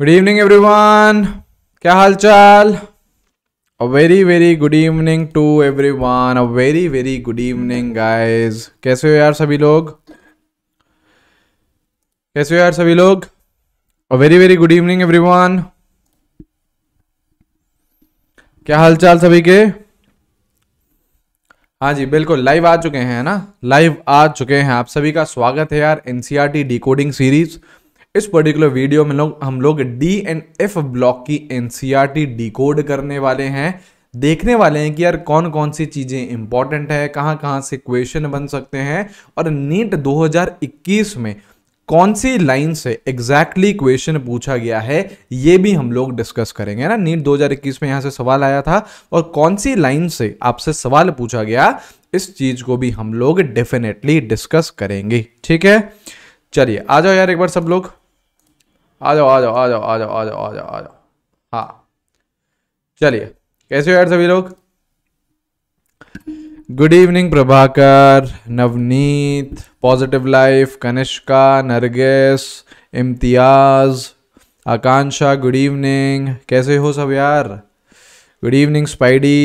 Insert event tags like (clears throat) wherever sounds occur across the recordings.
Good evening everyone क्या हाल चाल a very very good evening to everyone a very very good evening guys कैसे हो यार सभी लोग कैसे हो यार सभी लोग a very very good evening everyone क्या हाल चाल सभी के हाँ जी बिल्कुल लाइव आ चुके हैं ना लाइव आ चुके हैं आप सभी का स्वागत है यार एनसीईआरटी डिकोडिंग सीरीज़ इस पर्टिकुलर वीडियो में लोग हम लोग डी एंड एफ ब्लॉक की एनसीईआरटी डिकोड e करने वाले हैं देखने वाले हैं कि यार कौन कौन सी चीज़ें इंपॉर्टेंट है कहां कहां से क्वेश्चन बन सकते हैं और नीट 2021 में कौन सी लाइन से एग्जैक्टली exactly क्वेश्चन पूछा गया है ये भी हम लोग डिस्कस करेंगे ना नीट 2021 में यहां से सवाल आया था और कौन सी लाइन से आपसे सवाल पूछा गया इस चीज को भी हम लोग डेफिनेटली डिस्कस करेंगे ठीक है चलिए आ जाओ यार एक बार सब लोग आ जाओ आ जाओ आ जाओ आ जाओ आ जाओ आ जाओ आ जाओ हाँ चलिए कैसे हो यार सभी लोग good evening Prabhakar Navneet positive life Kanishka Nargis Imtiaz Akanksha good evening कैसे हो सब यार गुड इवनिंग स्पाइडी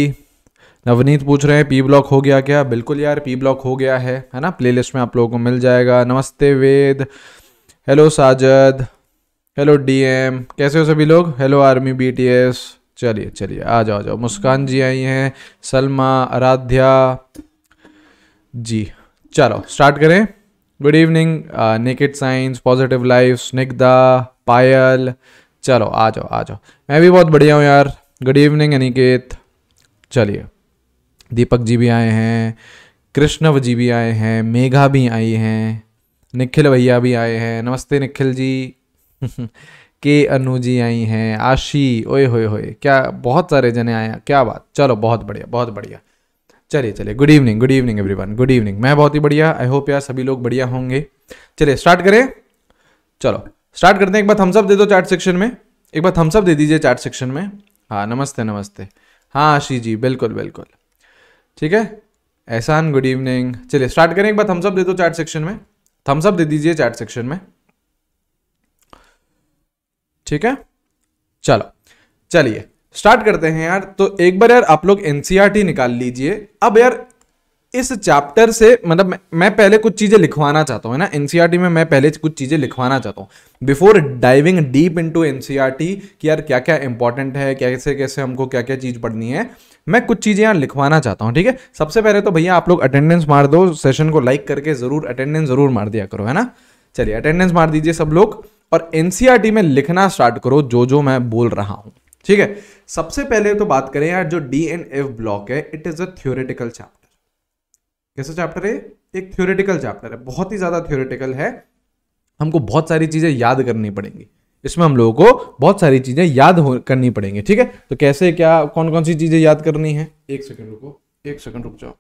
नवनीत पूछ रहे हैं पी ब्लॉक हो गया क्या बिल्कुल यार पी ब्लॉक हो गया है है ना प्लेलिस्ट में आप लोगों को मिल जाएगा नमस्ते Ved hello Sajad hello DM कैसे हो सभी लोग हेलो आर्मी बीटीएस चलिए चलिए आ जाओ आ जाओ मुस्कान जी आई हैं सलमा आराध्या जी चलो स्टार्ट करें good evening Nikit science positive life Snigdha Payal चलो आ जाओ आ जाओ मैं भी बहुत बढ़िया हूँ यार गुड इवनिंग अनिकेत चलिए दीपक जी भी आए हैं कृष्णव जी भी आए हैं मेघा भी आई हैं निखिल भैया भी आए हैं नमस्ते निखिल जी (laughs) के अनु जी आई हैं आशी ओए होए होए क्या बहुत सारे जने आए हैं क्या बात चलो बहुत बढ़िया बहुत बढ़िया चलिए चलिए good evening good evening everyone good evening मैं बहुत ही बढ़िया आई होप यार सभी लोग बढ़िया होंगे चलिए स्टार्ट करें चलो स्टार्ट करते हैं एक बार थम्सअप दे दो चार्ट सेक्शन में एक बार थम्सअप दे दीजिए चार्ट सेक्शन में हाँ नमस्ते नमस्ते हाँ आशी जी बिल्कुल बिल्कुल ठीक है एहसान गुड इवनिंग चलिए स्टार्ट करें एक बार थम्सअप दे दो चार्ट सेक्शन में थम्सअप दे दीजिए चार्ट सेक्शन में ठीक है चलो चलिए स्टार्ट करते हैं यार तो एक बार यार आप लोग एनसीईआरटी e निकाल लीजिए अब यार इस चैप्टर से मतलब मैं पहले कुछ चीज़ें लिखवाना चाहता हूँ ना एनसीईआरटी e में मैं पहले कुछ चीज़ें लिखवाना चाहता हूँ before diving deep into NCERT कि यार क्या क्या इंपॉर्टेंट है कैसे कैसे हमको क्या क्या चीज़ पढ़नी है मैं कुछ चीज़ें यार लिखवाना चाहता हूँ ठीक है सबसे पहले तो भैया आप लोग अटेंडेंस मार दो सेशन को लाइक करके ज़रूर अटेंडेंस ज़रूर मार दिया करो है ना चलिए अटेंडेंस मार दीजिए सब लोग और एनसीआरटी e में लिखना स्टार्ट करो जो जो मैं बोल रहा हूं ठीक है सबसे पहले तो बात करें यार जो डी एंड एफ ब्लॉक है it is a theoretical chapter कैसा चैप्टर है एक थ्योरेटिकल चैप्टर है बहुत ही ज्यादा थ्योरेटिकल है हमको बहुत सारी चीजें याद करनी पड़ेंगी इसमें हम लोगों को बहुत सारी चीजें याद करनी पड़ेंगी ठीक है तो कैसे क्या कौन कौन सी चीजें याद करनी है एक सेकंड रुको एक सेकंड रुक जाओ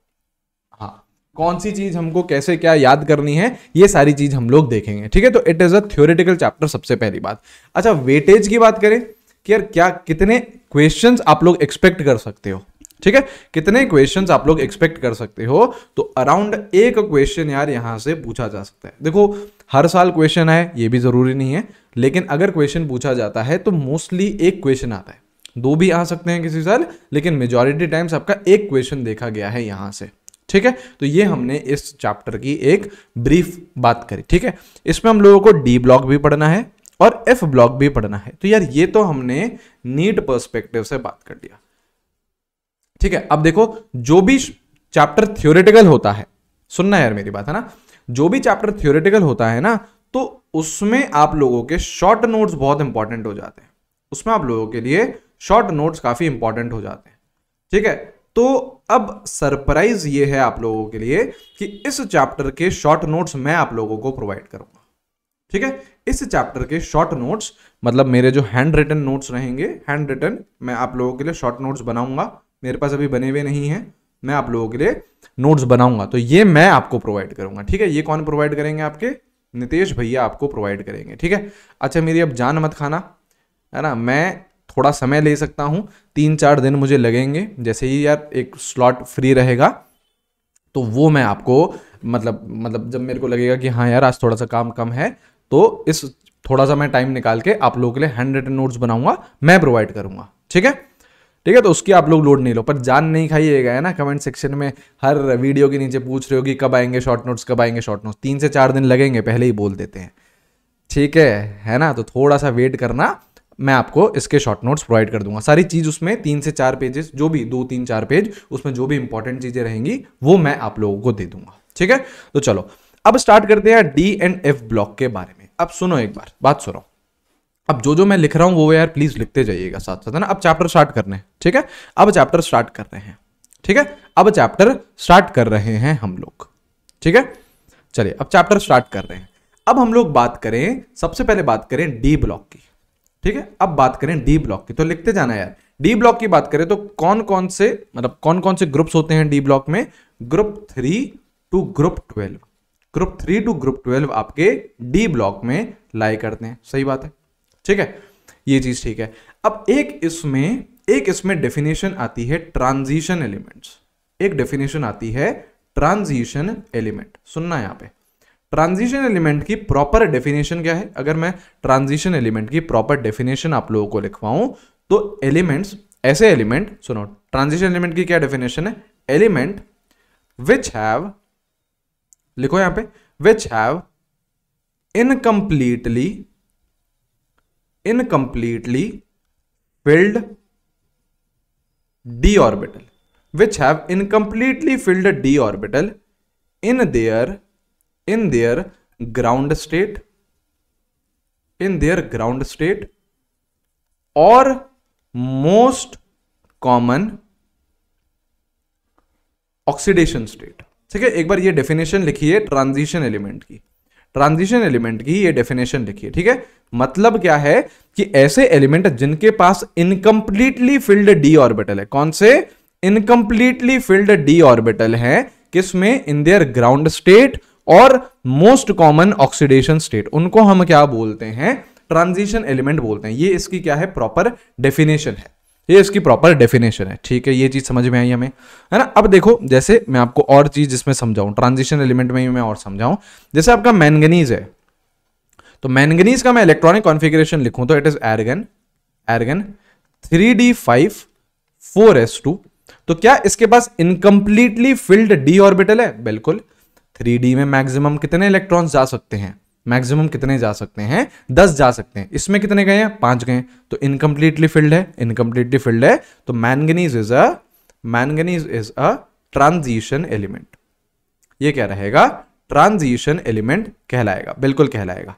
कौन सी चीज हमको कैसे क्या याद करनी है ये सारी चीज हम लोग देखेंगे ठीक है तो it is a theoretical chapter सबसे पहली बात अच्छा वेटेज की बात करें कि यार क्या कितने क्वेश्चन आप लोग एक्सपेक्ट कर सकते हो ठीक है कितने क्वेश्चन आप लोग एक्सपेक्ट कर सकते हो तो अराउंड एक क्वेश्चन यार यहां से पूछा जा सकता है देखो हर साल क्वेश्चन आए ये भी जरूरी नहीं है लेकिन अगर क्वेश्चन पूछा जाता है तो मोस्टली एक क्वेश्चन आता है दो भी आ सकते हैं किसी साल लेकिन मेजोरिटी टाइम्स आपका एक क्वेश्चन देखा गया है यहां से ठीक है तो ये हम्म। हमने इस चैप्टर की एक ब्रीफ बात करी ठीक है इसमें हम लोगों को डी ब्लॉक भी पढ़ना है और एफ ब्लॉक भी पढ़ना है तो यार ये तो हमने नीट पर्सपेक्टिव से बात कर लिया ठीक है अब देखो जो भी चैप्टर थ्योरेटिकल होता है सुनना यार मेरी बात है ना जो भी चैप्टर थ्योरेटिकल होता है ना तो उसमें आप लोगों के शॉर्ट नोट्स बहुत इंपॉर्टेंट हो जाते हैं उसमें आप लोगों के लिए शॉर्ट नोट्स काफ़ी इंपॉर्टेंट हो जाते हैं ठीक है तो अब सरप्राइज ये है आप लोगों के लिए कि इस चैप्टर के शॉर्ट नोट्स मैं आप लोगों को प्रोवाइड करूंगा ठीक है इस चैप्टर के शॉर्ट नोट्स मतलब मेरे जो हैंड रिटन नोट्स रहेंगे हैंड रिटन मैं आप लोगों के लिए शॉर्ट नोट्स बनाऊंगा मेरे पास अभी बने हुए नहीं है मैं आप लोगों के लिए नोट्स बनाऊंगा तो ये मैं आपको प्रोवाइड करूंगा ठीक है ये कौन प्रोवाइड करेंगे आपके नितेश भैया आपको प्रोवाइड करेंगे ठीक है अच्छा मेरी अब जान मत खाना है ना मैं थोड़ा समय ले सकता हूँ तीन चार दिन मुझे लगेंगे जैसे ही यार एक स्लॉट फ्री रहेगा तो वो मैं आपको मतलब मतलब जब मेरे को लगेगा कि हाँ यार आज थोड़ा सा काम कम है तो इस थोड़ा सा मैं टाइम निकाल के आप लोगों के लिए हैंड रिटन नोट्स बनाऊंगा मैं प्रोवाइड करूंगा ठीक है ठीक है तो उसकी आप लोग लोड नहीं लो पर जान नहीं खाइएगा है ना कमेंट सेक्शन में हर वीडियो के नीचे पूछ रहे हो कि कब आएंगे शॉर्ट नोट्स कब आएंगे शॉर्ट नोट्स तीन से चार दिन लगेंगे पहले ही बोल देते हैं ठीक है है ना तो थोड़ा सा वेट करना मैं आपको इसके शॉर्ट नोट्स प्रोवाइड कर दूंगा सारी चीज़ उसमें तीन से चार पेजेस जो भी दो तीन चार पेज उसमें जो भी इंपॉर्टेंट चीज़ें रहेंगी वो मैं आप लोगों को दे दूंगा ठीक है तो चलो अब स्टार्ट करते हैं डी एंड एफ ब्लॉक के बारे में अब सुनो एक बार बात सुनो अब जो जो मैं लिख रहा हूं वो यार प्लीज़ लिखते जाइएगा साथ साथ है ना अब चैप्टर स्टार्ट करने हैं ठीक है अब चैप्टर स्टार्ट कर रहे हैं ठीक है अब चैप्टर स्टार्ट कर रहे हैं हम लोग ठीक है चलिए अब चैप्टर स्टार्ट कर रहे हैं अब हम लोग बात करें सबसे पहले बात करें डी ब्लॉक की ठीक है अब बात करें डी ब्लॉक की तो लिखते जाना यार डी ब्लॉक की बात करें तो कौन कौन से मतलब कौन कौन से ग्रुप्स होते हैं डी ब्लॉक में group three to group twelve group three to group twelve आपके डी ब्लॉक में लाई करते हैं सही बात है ठीक है ये चीज ठीक है अब एक इसमें एक इसमें डेफिनेशन आती है ट्रांजिशन एलिमेंट्स एक डेफिनेशन आती है ट्रांजिशन एलिमेंट सुनना यहां पे ट्रांजिशन एलिमेंट की प्रॉपर डेफिनेशन क्या है अगर मैं ट्रांजिशन एलिमेंट की प्रॉपर डेफिनेशन आप लोगों को लिखवाऊं तो एलिमेंट्स ऐसे एलिमेंट सुनो ट्रांजिशन एलिमेंट की क्या डेफिनेशन है एलिमेंट विच हैव लिखो यहां पे which have incompletely incompletely filled D orbital which have incompletely filled D orbital in their in their ground state in their ground state और most common oxidation state ठीक है एक बार ये डेफिनेशन लिखी है ट्रांजिशन एलिमेंट की ट्रांजिशन एलिमेंट की ये डेफिनेशन लिखिए ठीक है मतलब क्या है कि ऐसे एलिमेंट जिनके पास इनकम्प्लीटली फिल्ड डी ऑर्बिटल है कौन से इनकम्प्लीटली फिल्ड डी ऑर्बिटल है किसमें इन देयर ग्राउंड स्टेट और मोस्ट कॉमन ऑक्सीडेशन स्टेट उनको हम क्या बोलते हैं ट्रांजिशन एलिमेंट बोलते हैं ये इसकी क्या है प्रॉपर डेफिनेशन है ये इसकी प्रॉपर डेफिनेशन है ठीक है ये चीज समझ में आई हमें है ना अब देखो जैसे मैं आपको और चीज जिसमें समझाऊं ट्रांजिशन एलिमेंट में मैं और समझाऊं जैसे आपका मैंगनीज है तो मैंगनीज का मैं इलेक्ट्रॉनिक कॉन्फिग्रेशन लिखूं तो it is argon argon three D five four S two तो क्या इसके पास इनकम्प्लीटली फिल्ड डी ऑर्बिटल है बिल्कुल थ्री में मैक्सिमम कितने इलेक्ट्रॉन्स जा सकते हैं मैक्सिमम कितने जा सकते हैं दस जा सकते हैं इसमें कितने गए हैं पांच गए तो इनकम्प्लीटली फिल्ड है इनकम्प्लीटली फिल्ड है तो manganese is a manganese is a transition element ये क्या रहेगा ट्रांजिशन एलिमेंट कहलाएगा बिल्कुल कहलाएगा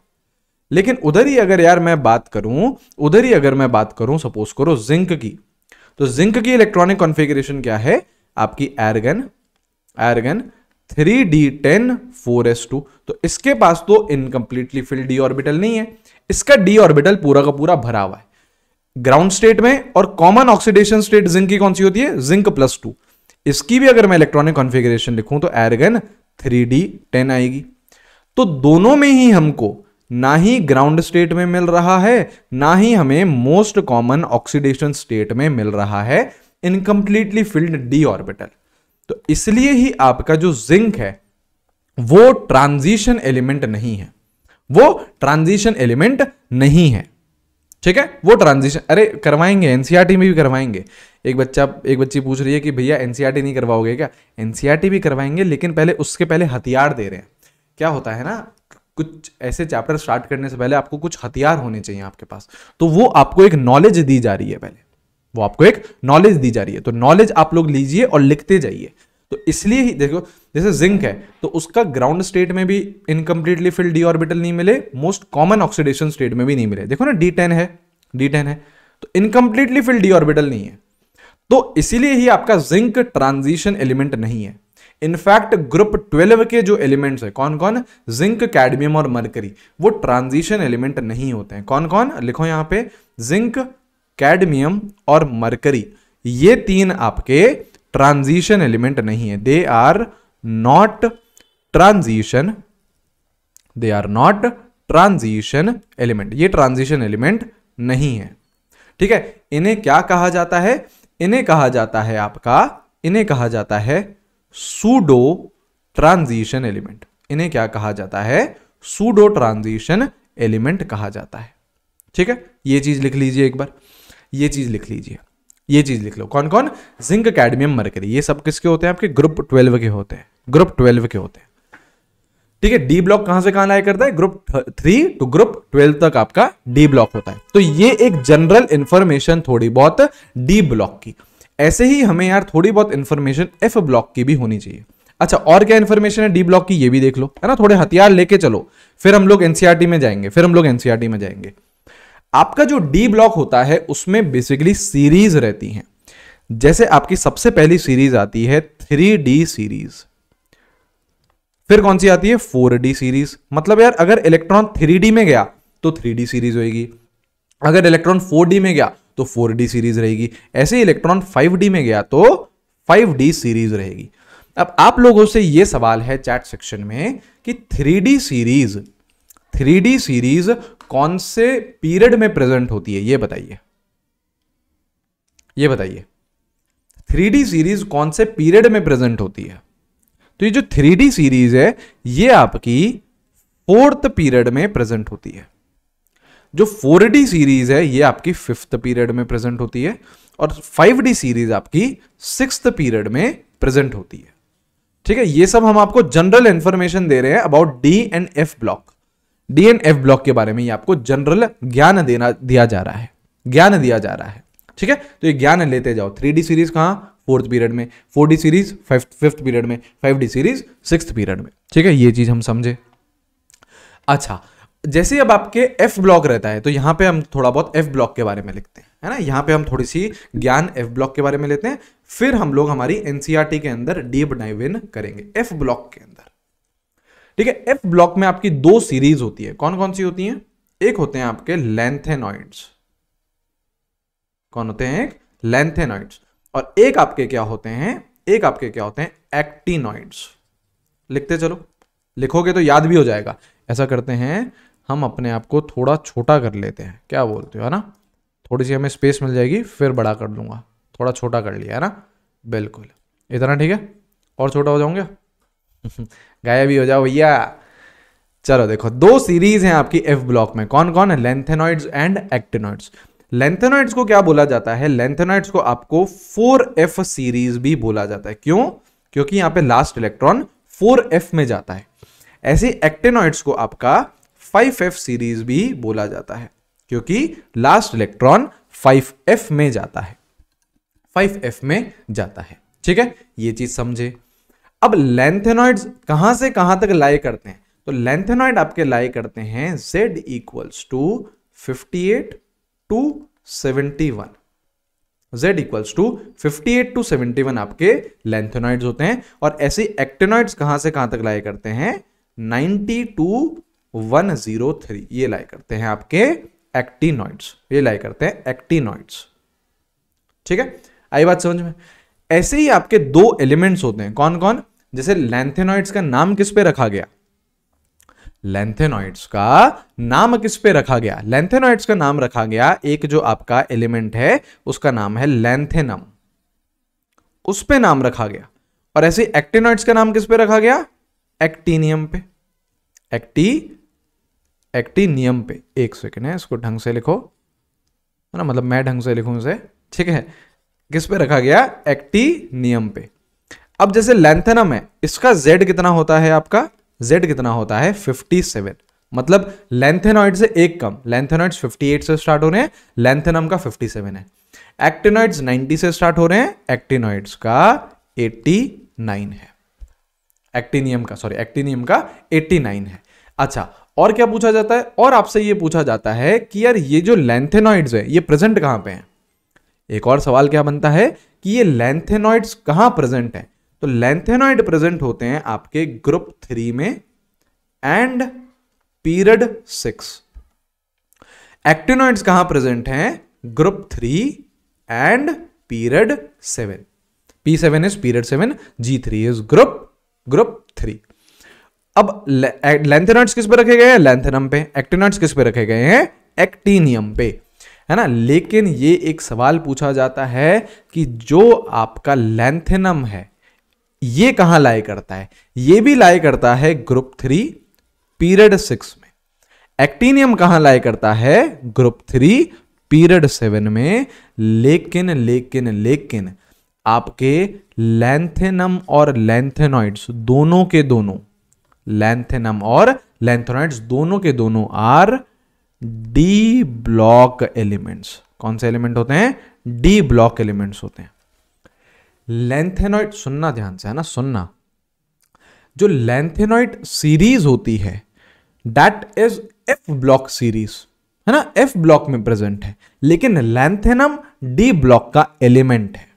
लेकिन उधर ही अगर यार मैं बात करूं उधर ही अगर मैं बात करूं सपोज करो जिंक की तो जिंक की इलेक्ट्रॉनिक कॉन्फ़िगरेशन क्या है आपकी argon argon three D ten four S two तो इसके पास तो इनकम्प्लीटली फिल डी ऑर्बिटल नहीं है इसका डी ऑर्बिटल पूरा का पूरा भरा हुआ है ग्राउंड स्टेट में और कॉमन ऑक्सीडेशन स्टेट जिंक की कौन सी होती है जिंक प्लस टू इसकी भी अगर मैं इलेक्ट्रॉनिक कॉन्फ़िगरेशन लिखूं तो एरगन थ्री डी टेन आएगी तो दोनों में ही हमको ना ही ग्राउंड स्टेट में मिल रहा है ना ही हमें मोस्ट कॉमन ऑक्सीडेशन स्टेट में मिल रहा है इनकम्प्लीटली फिल्ड डी ऑर्बिटल तो इसलिए ही आपका जो जिंक है वो ट्रांजिशन एलिमेंट नहीं है वो ट्रांजिशन एलिमेंट नहीं है ठीक है वो ट्रांजिशन अरे करवाएंगे एनसीईआरटी में भी करवाएंगे एक बच्चा एक बच्ची पूछ रही है कि भैया एनसीईआरटी नहीं करवाओगे क्या एनसीईआरटी भी करवाएंगे लेकिन पहले उसके पहले हथियार दे रहे हैं क्या होता है ना कुछ ऐसे चैप्टर स्टार्ट करने से पहले आपको कुछ हथियार होने चाहिए आपके पास तो वो आपको एक नॉलेज दी जा रही है पहले वो आपको एक नॉलेज दी जा रही है तो नॉलेज आप लोग लीजिए और लिखते जाइए तो इसलिए ही देखो जैसे जिंक है तो उसका ग्राउंड स्टेट में भी इनकम्प्लीटली फिल डी ऑर्बिटल नहीं मिले मोस्ट कॉमन ऑक्सीडेशन स्टेट में भी नहीं मिले देखो ना डी टेन है डी टेन है तो इनकम्प्लीटली फिल डी ऑर्बिटल नहीं है तो इसीलिए ही आपका जिंक ट्रांजिशन एलिमेंट नहीं है इनफैक्ट ग्रुप ट्वेल्व के जो एलिमेंट्स है कौन कौन जिंक कैडमियम और मरकरी वो ट्रांजिशन एलिमेंट नहीं होते हैं कौन कौन लिखो यहां पे जिंक कैडमियम और मरकरी ये तीन आपके ट्रांजिशन एलिमेंट नहीं है they are not transition they are not transition element ये ट्रांजिशन एलिमेंट नहीं है ठीक है इन्हें क्या कहा जाता है इन्हें कहा जाता है आपका इन्हें कहा जाता है सूडो ट्रांजिशन एलिमेंट इन्हें क्या कहा जाता है सूडो ट्रांजिशन एलिमेंट कहा जाता है ठीक है ये चीज लिख लीजिए एक बार ये चीज़ लिख लीजिए ये चीज़ लिख लो कौन कौन जिंक कैडमियम मरकरी ये सब किसके होते हैं आपके ग्रुप ट्वेल्व के होते हैं ग्रुप ट्वेल्व के होते हैं ठीक है डी ब्लॉक कहां से कहां लाया करता है group three to group twelve तक आपका डी ब्लॉक होता है तो ये एक जनरल इंफॉर्मेशन थोड़ी बहुत डी ब्लॉक की ऐसे ही हमें यार थोड़ी बहुत इंफॉर्मेशन एफ ब्लॉक की भी होनी चाहिए अच्छा और क्या इन्फॉर्मेशन है डी ब्लॉक की ये भी देख लो है ना थोड़े हथियार लेके चलो फिर हम लोग एनसीआरटी e में जाएंगे फिर हम लोग एनसीआरटी e में जाएंगे आपका जो डी ब्लॉक होता है उसमें बेसिकली सीरीज रहती हैं जैसे आपकी सबसे पहली सीरीज आती है थ्री डी सीरीज फिर कौन सी आती है फोर डी सीरीज मतलब यार अगर इलेक्ट्रॉन थ्री डी में गया तो थ्री डी सीरीज होगी अगर इलेक्ट्रॉन फोर डी में गया तो फोर डी सीरीज रहेगी ऐसे इलेक्ट्रॉन फाइव डी में गया तो फाइव डी सीरीज रहेगी अब आप लोगों से यह सवाल है चैट सेक्शन में कि three D series three D series कौन से पीरियड में प्रेजेंट होती है ये बताइए ये बताइए थ्री सीरीज कौन से पीरियड में प्रेजेंट होती है तो ये जो थ्री सीरीज है ये आपकी फोर्थ पीरियड में प्रेजेंट होती है जो फोर डी सीरीज है ये आपकी फिफ्थ पीरियड में प्रेजेंट होती है और फाइव डी सीरीज आपकी सिक्स पीरियड में प्रेजेंट होती है ठीक है ये सब हम आपको जनरल इंफॉर्मेशन दे रहे हैं about D and F block D and F block के बारे में ये आपको जनरल ज्ञान देना दिया जा रहा है ज्ञान दिया जा रहा है ठीक है तो ये ज्ञान लेते जाओ थ्री सीरीज कहाँ फोर्थ पीरियड में फोर सीरीज फिफ्थ पीरियड में फाइव सीरीज सिक्स पीरियड में ठीक है ये चीज हम समझे अच्छा जैसे अब आपके एफ ब्लॉक रहता है तो यहाँ पे हम थोड़ा बहुत एफ ब्लॉक के बारे में लिखते हैं है ना यहाँ पे हम थोड़ी सी ज्ञान एफ ब्लॉक के बारे में लेते हैं फिर हम लोग हमारी एनसीआरटी e के अंदर डीप डाइव इन करेंगे एफ ब्लॉक के अंदर ठीक है एफ ब्लॉक में आपकी दो सीरीज होती है कौन कौन सी होती है एक होते हैं आपके लेंथेनॉइड्स कौन होते हैं एक लेंथेनॉइड्स और एक आपके क्या होते हैं एक आपके क्या होते हैं एक्टिनॉइड्स लिखते चलो लिखोगे तो याद भी हो जाएगा ऐसा करते हैं हम अपने आप को थोड़ा छोटा कर लेते हैं क्या बोलते हो है ना थोड़ी सी हमें स्पेस मिल जाएगी फिर बड़ा कर लूंगा थोड़ा छोटा कर लिया है ना बिल्कुल इतना ठीक है और छोटा हो जाऊंगे (laughs) गायब ही हो जाओ भैया चलो देखो दो सीरीज हैं आपकी एफ ब्लॉक में कौन कौन है लेंथेनॉइड्स एंड एक्टेनॉइड्स लेंथेनॉइड्स को क्या बोला जाता है लेंथेनॉइड्स को आपको फोर एफ सीरीज भी बोला जाता है क्यों क्योंकि यहां पे लास्ट इलेक्ट्रॉन फोर एफ में जाता है ऐसे एक्टेनॉइड्स को आपका फाइव एफ सीरीज भी बोला जाता है क्योंकि लास्ट इलेक्ट्रॉन फाइव एफ में जाता है फाइव एफ में जाता है ठीक है ये चीज समझे अब लेंथेनॉइड्स कहां से कहां तक लाए करते हैं तो लेंथेनॉइड आपके लाए करते हैं z equals to 58 to 71 z equals to 58 to 71 आपके लेंथेनॉइड्स होते हैं और ऐसे एक्टेनॉइड्स कहां से कहां तक लाए करते हैं 90 टू 103 ये लाए करते हैं आपके एक्टिनॉइड्स ये लाई करते हैं एक्टिनॉइड्स ठीक है आई बात समझ में ऐसे ही आपके दो एलिमेंट्स होते हैं कौन कौन जैसे लेंथेनॉइड्स का नाम किस पे रखा गया लेंथेनॉइड्स का नाम किस पे रखा गया लेंथेनॉइड्स का नाम रखा गया एक जो आपका एलिमेंट है उसका नाम है लेंथेनम उस पे नाम रखा गया और ऐसे एक्टेनॉइड्स का नाम किस पे रखा गया एक्टिनियम पे एक्टी एक्टिनियम पे एक सेकेंड है इसको ढंग से लिखो है ना मतलब मैं ढंग से लिखूं इसे ठीक है किस पे रखा गया एक्टिनियम पे अब जैसे लेंथेनम है इसका z कितना होता है आपका z कितना होता है 57 मतलब लेंथेनॉइड से एक कम लेंथेनॉइड 58 से स्टार्ट हो रहे हैं लेंथेनम का 57 है एक्टिनॉइड्स 90 से स्टार्ट हो रहे हैं एक्टिनॉइड्स का 89 है एक्टिनियम का सॉरी एक्टिनियम का 89 है अच्छा और क्या पूछा जाता है और आपसे ये पूछा जाता है कि यार ये जो लेंथेनॉइड्स है ये प्रेजेंट कहां पे हैं एक और सवाल क्या बनता है कि ये लेंथेनॉइड्स कहां प्रेजेंट है तो लेंथेनॉइड प्रेजेंट होते हैं आपके ग्रुप थ्री में एंड पीरियड सिक्स एक्टिनॉइड्स कहां प्रेजेंट हैं group three and period seven P seven is period seven G three is group group three अब लेंथेनॉइड्स किस पे रखे गए हैं लेंथेनम पे एक्टिनॉइड्स किस पे रखे गए हैं एक्टिनियम पे है ना लेकिन ये एक सवाल पूछा जाता है कि जो आपका लेंथेनम है ये कहां लाई करता है ये भी लाई करता है ग्रुप थ्री पीरियड सिक्स में एक्टीनियम कहां लाई करता है ग्रुप थ्री पीरियड सेवन में लेकिन लेकिन लेकिन आपके लेंथेनम और लेंथेनॉइड्स दोनों के दोनों लेंथेनम और लेंथेनॉइड्स दोनों के दोनों आर डी ब्लॉक एलिमेंट्स कौन से एलिमेंट होते हैं डी ब्लॉक एलिमेंट्स होते हैं लेंथेनॉइड सुनना ध्यान से है ना सुनना जो लेंथेनॉइड सीरीज होती है that is F block series है ना एफ ब्लॉक में प्रेजेंट है लेकिन लेंथेनम डी ब्लॉक का एलिमेंट है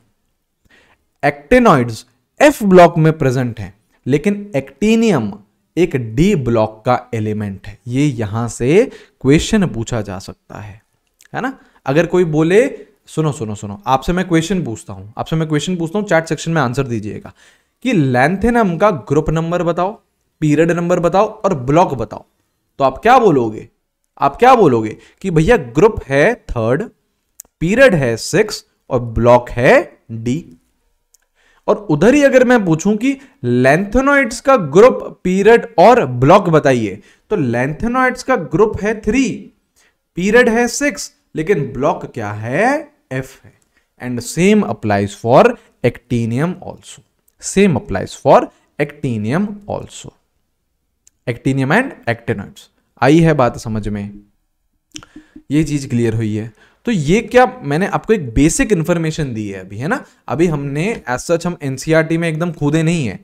एक्टेनॉइड्स एफ ब्लॉक में प्रेजेंट है लेकिन एक्टिनियम एक डी ब्लॉक का एलिमेंट है ये यहां से क्वेश्चन पूछा जा सकता है है ना अगर कोई बोले सुनो सुनो सुनो आपसे मैं क्वेश्चन पूछता हूँ आपसे मैं क्वेश्चन पूछता हूँ चैट सेक्शन में आंसर दीजिएगा कि लेंथेनम का ग्रुप नंबर बताओ पीरियड नंबर बताओ और ब्लॉक बताओ तो आप क्या बोलोगे आप क्या बोलोगे कि भैया ग्रुप है थर्ड पीरियड है सिक्स और ब्लॉक है डी और उधर ही अगर मैं पूछूं कि लेंथेनोइड्स का ग्रुप पीरियड और ब्लॉक बताइए तो लेंथेनोइड्स का ग्रुप है थ्री पीरियड है सिक्स लेकिन ब्लॉक क्या है एफ है and same applies for actinium also same applies for actinium also actinium and actinides आई है बात समझ में ये चीज क्लियर हुई है तो ये क्या मैंने आपको एक बेसिक इन्फॉर्मेशन दी है अभी है ना अभी हमने एज सच हम एनसीआरटी e में एकदम खुदे नहीं है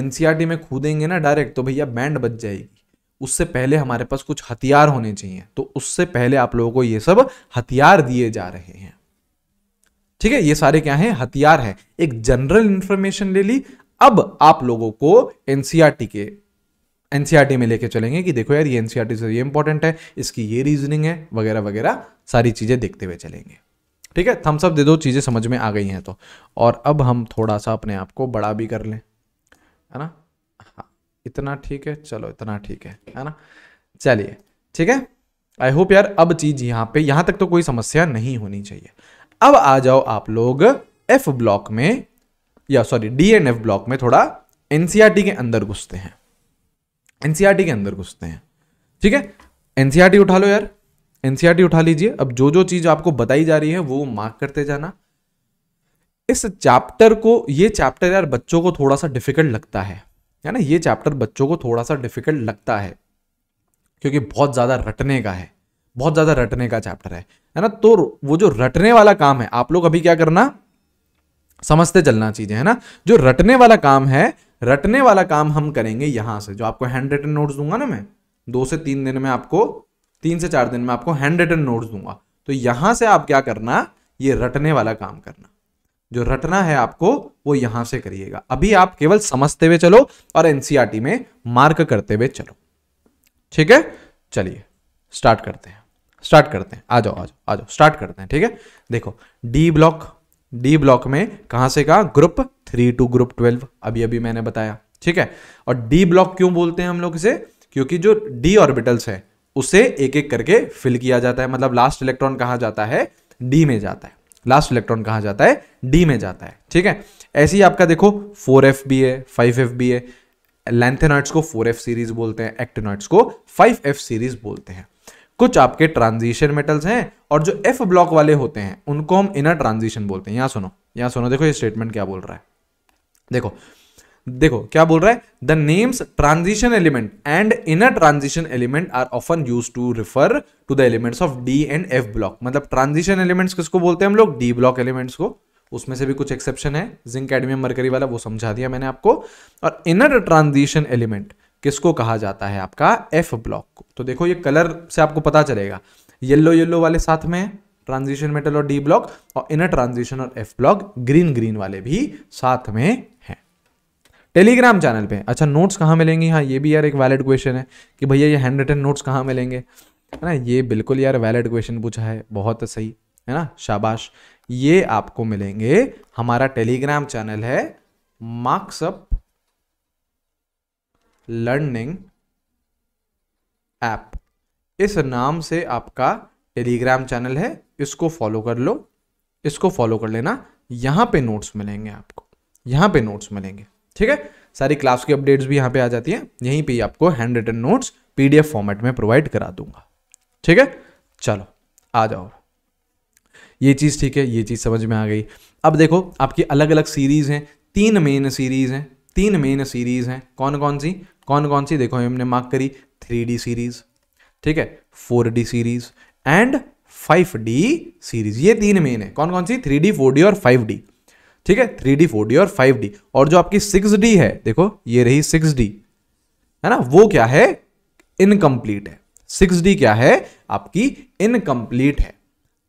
एनसीआरटी e में खुदेंगे ना डायरेक्ट तो भैया बैंड बच जाएगी उससे पहले हमारे पास कुछ हथियार होने चाहिए तो उससे पहले आप लोगों को ये सब हथियार दिए जा रहे हैं ठीक है ये सारे क्या है हथियार है एक जनरल इंफॉर्मेशन ले ली अब आप लोगों को एनसीआरटी के एनसीआरटी में लेके चलेंगे कि देखो यार ये एनसीआरटी से ये इंपॉर्टेंट है इसकी ये रीजनिंग है वगैरह वगैरह सारी चीजें देखते हुए चलेंगे ठीक है थम्सअप दे दो चीजें समझ में आ गई हैं तो और अब हम थोड़ा सा अपने आप को बड़ा भी कर लें है ना इतना ठीक है चलो इतना ठीक है है ना चलिए ठीक है आई होप यार अब चीज यहां पे यहां तक तो कोई समस्या नहीं होनी चाहिए अब आ जाओ आप लोग एफ ब्लॉक में या sorry D and F block में थोड़ा एनसीआरटी e के अंदर घुसते हैं एनसीआरटी e के अंदर घुसते हैं ठीक है एनसीआरटी e उठा लो यार एनसीआरटी उठा लीजिए अब जो जो चीज आपको बताई जा रही है वो मार्क करते जाना इस चैप्टर को ये चैप्टर यार बच्चों को थोड़ा सा डिफिकल्ट लगता है है ना ये चैप्टर बच्चों को थोड़ा सा डिफिकल्ट लगता है क्योंकि बहुत ज़्यादा रटने का है बहुत ज़्यादा रटने का चैप्टर है है ना तो वो जो रटने वाला काम है आप लोग अभी क्या करना समझते चलना चीज़ें है ना जो रटने वाला काम है रटने वाला काम हम करेंगे यहां से जो आपको हैंड रिटन नोट दूंगा ना मैं दो से तीन दिन में आपको तीन से चार दिन में आपको हैंड रिटन नोट दूंगा तो यहां से आप क्या करना ये रटने वाला काम करना जो रटना है आपको वो यहां से करिएगा अभी आप केवल समझते हुए चलो और एनसीआरटी e में मार्क करते हुए चलो ठीक है चलिए स्टार्ट करते हैं स्टार्ट करते हैं आ जाओ आ जाओ आ जाओ स्टार्ट करते हैं ठीक है देखो डी ब्लॉक डी ब्लॉक में कहां से कहा group three to group twelve अभी अभी मैंने बताया ठीक है और डी ब्लॉक क्यों बोलते हैं हम लोग इसे क्योंकि जो डी ऑर्बिटल्स है उसे एक एक करके फिल किया जाता है मतलब लास्ट इलेक्ट्रॉन कहा जाता है डी में जाता है लास्ट इलेक्ट्रॉन कहाँ जाता है डी में जाता है ठीक है ऐसे ही आपका देखो फोर एफ बी है फाइव एफ बी है लेंथेनाइट्स को फोर एफ सीरीज बोलते हैं एक्टेनाइट्स को फाइव एफ सीरीज बोलते हैं कुछ आपके ट्रांजिशन मेटल्स हैं और जो एफ ब्लॉक वाले होते हैं उनको हम इनर ट्रांजिशन बोलते हैं यहाँ सुनो यहाँ सुनो देखो ये स्टेटमेंट क्या बोल रहा है देखो देखो क्या बोल रहा है the names transition element and inner transition element are often use to refer to the elements of D and F block मतलब ट्रांजिशन एलिमेंट्स किसको बोलते हैं हम लोग डी ब्लॉक एलिमेंट्स को उसमें से भी कुछ एक्सेप्शन है जिंक एडमियम मरकरी वाला वो समझा दिया मैंने आपको और इनर ट्रांजिशन एलिमेंट किसको कहा जाता है आपका एफ ब्लॉक को तो देखो ये कलर से आपको पता चलेगा येल्लो येल्लो वाले साथ में ट्रांजिशन मेटल और डी ब्लॉक और इनर ट्रांजिशन और एफ ब्लॉक ग्रीन ग्रीन वाले भी साथ में हैं टेलीग्राम चैनल पे अच्छा नोट्स कहाँ मिलेंगे हाँ ये भी यार एक वैलिड क्वेश्चन है कि भैया ये हैंड रिटन नोट्स कहाँ मिलेंगे है ना ये बिल्कुल यार वैलिड क्वेश्चन पूछा है बहुत सही है ना शाबाश ये आपको मिलेंगे हमारा टेलीग्राम चैनल है मार्क्सअप लर्निंग ऐप इस नाम से आपका टेलीग्राम चैनल है इसको फॉलो कर लो इसको फॉलो कर लेना यहाँ पे नोट्स मिलेंगे आपको यहाँ पे नोट्स मिलेंगे ठीक है सारी क्लास की अपडेट्स भी यहाँ पे आ जाती है यहीं पे आपको handwritten notes PDF format में प्रोवाइड करा दूंगा ठीक है चलो आ जाओ ये चीज़ ठीक है ये चीज़ समझ में आ गई अब देखो आपकी अलग अलग सीरीज़ हैं तीन मेन सीरीज़ हैं तीन मेन सीरीज़ हैं कौन कौन सी कौन कौन सी देखो हमने मार्क करी थ्री सीरीज़ ठीक है four series and five D series ये तीन मेन है कौन कौन सी थ्री डी फोर डी और फाइव डी ठीक है थ्री डी फोर डी और फाइव डी और जो आपकी सिक्स डी है देखो ये रही सिक्स डी है ना वो क्या है इनकम्प्लीट है सिक्स डी क्या है आपकी इनकम्प्लीट है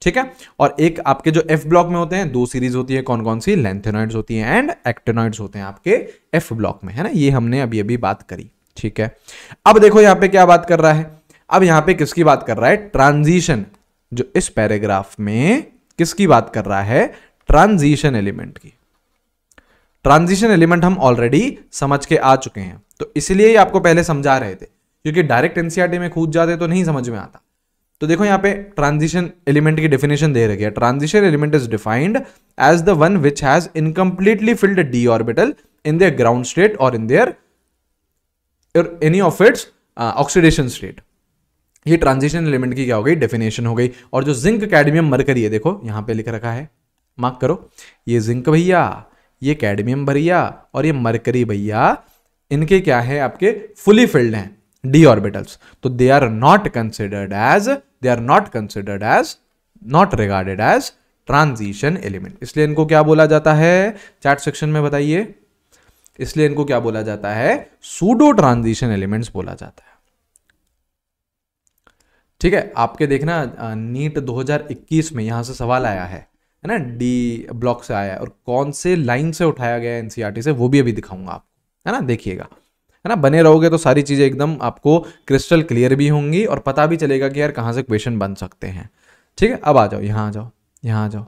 ठीक है और एक आपके जो एफ ब्लॉक में होते हैं दो सीरीज होती है कौन कौन सी लेंथेनॉइड्स होती हैं एंड एक्टेनॉइड्स होते हैं आपके एफ ब्लॉक में है ना ये हमने अभी अभी बात करी ठीक है अब देखो यहां पे क्या बात कर रहा है अब यहाँ पे किसकी बात कर रहा है ट्रांजिशन जो इस पैराग्राफ में किसकी बात कर रहा है ट्रांजिशन एलिमेंट की ट्रांजिशन एलिमेंट हम ऑलरेडी समझ के आ चुके हैं तो इसलिए ही आपको पहले समझा रहे थे क्योंकि डायरेक्ट एनसीआरटी e में कूद जाते तो नहीं समझ में आता तो देखो यहाँ पे ट्रांजिशन एलिमेंट की डेफिनेशन दे रखी है transition element is defined as the one which has incompletely filled D orbital in their ground state और in their any of its oxidation state ये ट्रांजिशन एलिमेंट की क्या हो गई डेफिनेशन हो गई और जो जिंक कैडमियम मरकरी है देखो यहां पे लिख रखा है मार्क करो ये जिंक भैया ये कैडमियम भैया और ये मरकरी भैया इनके क्या है आपके फुली फिल्ड हैं डी ऑर्बिटल्स तो they are not considered as they are not considered as not regarded as transition element इसलिए इनको क्या बोला जाता है चार्ट सेक्शन में बताइए इसलिए इनको क्या बोला जाता है सूडो ट्रांजिशन एलिमेंट्स बोला जाता है ठीक है आपके देखना नीट 2021 में यहां से सवाल आया है है ना डी ब्लॉक से आया है और कौन से लाइन से उठाया गया है एनसीईआरटी e से वो भी अभी दिखाऊंगा आपको है ना देखिएगा है ना बने रहोगे तो सारी चीज़ें एकदम आपको क्रिस्टल क्लियर भी होंगी और पता भी चलेगा कि यार कहाँ से क्वेश्चन बन सकते हैं ठीक है अब आ जाओ यहाँ आ जाओ यहाँ आ जाओ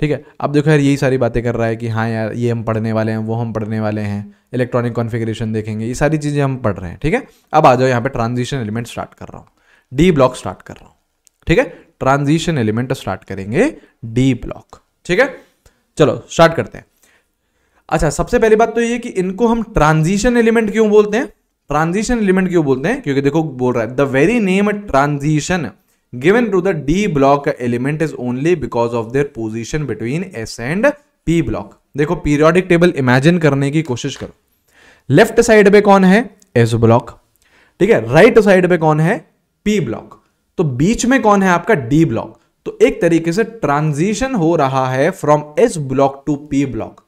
ठीक है अब देखो यार यही सारी बातें कर रहा है कि हाँ यार ये हम पढ़ने वाले हैं वो हम पढ़ने वाले हैं इलेक्ट्रॉनिक कॉन्फ़िगरेशन देखेंगे ये सारी चीज़ें हम पढ़ रहे हैं ठीक है अब आ जाओ यहाँ पे ट्रांजिशन एलिमेंट स्टार्ट कर रहा हूँ डी ब्लॉक स्टार्ट कर रहा हूँ ठीक है ट्रांजिशन एलिमेंट स्टार्ट करेंगे डी ब्लॉक ठीक है चलो स्टार्ट करते हैं अच्छा सबसे पहली बात तो ये कि इनको हम ट्रांजिशन एलिमेंट क्यों बोलते हैं ट्रांजिशन एलिमेंट क्यों बोलते हैं क्योंकि देखो बोल रहा है the very name transition given to the D block element is only because of their position between S and P block देखो पीरियोडिक टेबल इमेजिन करने की कोशिश करो लेफ्ट साइड पे कौन है एस ब्लॉक ठीक है राइट साइड पे कौन है पी ब्लॉक तो बीच में कौन है आपका डी ब्लॉक तो एक तरीके से ट्रांजिशन हो रहा है from S block to P block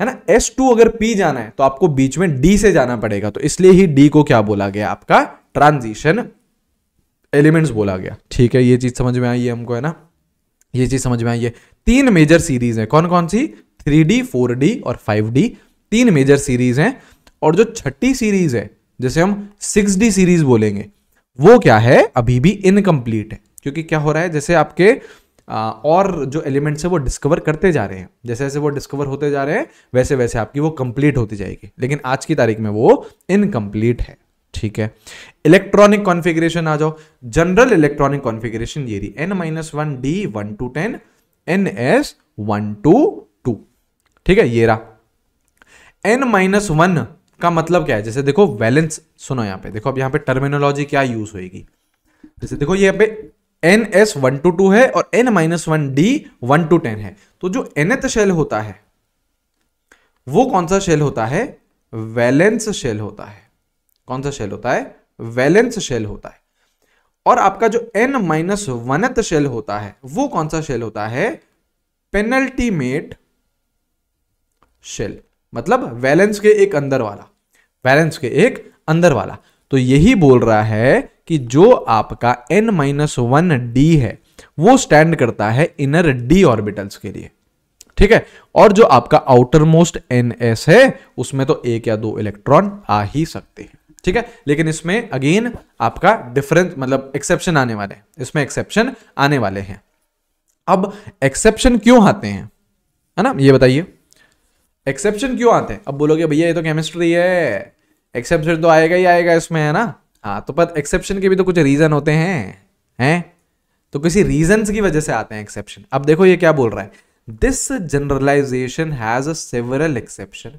है ना एस टू अगर पी जाना है तो आपको बीच में डी से जाना पड़ेगा तो इसलिए ही डी को क्या बोला गया आपका ट्रांजिशन एलिमेंट्स बोला गया ठीक है ये चीज समझ में आई है हमको है ना ये चीज समझ में आई है तीन मेजर सीरीज है कौन कौन सी थ्री डी फोर डी और फाइव डी तीन मेजर सीरीज है और जो छठी सीरीज है जैसे हम सिक्स डी सीरीज बोलेंगे वो क्या है अभी भी इनकम्प्लीट है क्योंकि क्या हो रहा है जैसे आपके और जो एलिमेंट्स है वो डिस्कवर करते जा रहे हैं जैसे जैसे वो डिस्कवर होते जा रहे हैं वैसे वैसे आपकी वो कंप्लीट होती जाएगी लेकिन आज की तारीख में वो इनकम्प्लीट है ठीक है इलेक्ट्रॉनिक कॉन्फ़िगरेशन आ जाओ जनरल इलेक्ट्रॉनिक कॉन्फ़िगरेशन ये रही N minus one D one to ten N S one to two ठीक है ये रहा एन माइनस वन का मतलब क्या है जैसे देखो वैलेंस सुनो यहाँ पे देखो अब यहाँ पे टर्मिनोलॉजी क्या यूज होगी जैसे देखो ये पे N S one to two है और N minus one D one to ten है तो जो एनएथ शेल होता है वो कौन सा शेल होता है वैलेंस शेल होता है कौन सा शेल होता है वैलेंस शेल होता है और आपका जो एन माइनस वनथ शेल होता है वो कौन सा शेल होता है पेनल्टीमेट शेल मतलब वैलेंस के एक अंदर वाला वैलेंस के एक अंदर वाला तो यही बोल रहा है कि जो आपका एन माइनस वन डी है वो स्टैंड करता है इनर डी ऑर्बिटल्स के लिए ठीक है और जो आपका आउटर मोस्ट एन एस है उसमें तो एक या दो इलेक्ट्रॉन आ ही सकते हैं ठीक है लेकिन इसमें अगेन आपका डिफरेंस मतलब एक्सेप्शन आने वाले इसमें एक्सेप्शन आने वाले हैं अब एक्सेप्शन क्यों आते हैं है ना ये बताइए एक्सेप्शन क्यों आते हैं अब बोलोगे भैया ये तो केमिस्ट्री है एक्सेप्शन तो आएगा ही आएगा इसमें है ना हाँ तो पर एक्सेप्शन के भी तो कुछ रीज़न होते हैं हैं तो किसी रीजन की वजह से आते हैं एक्सेप्शन अब देखो ये क्या बोल रहा है this generalization has several exception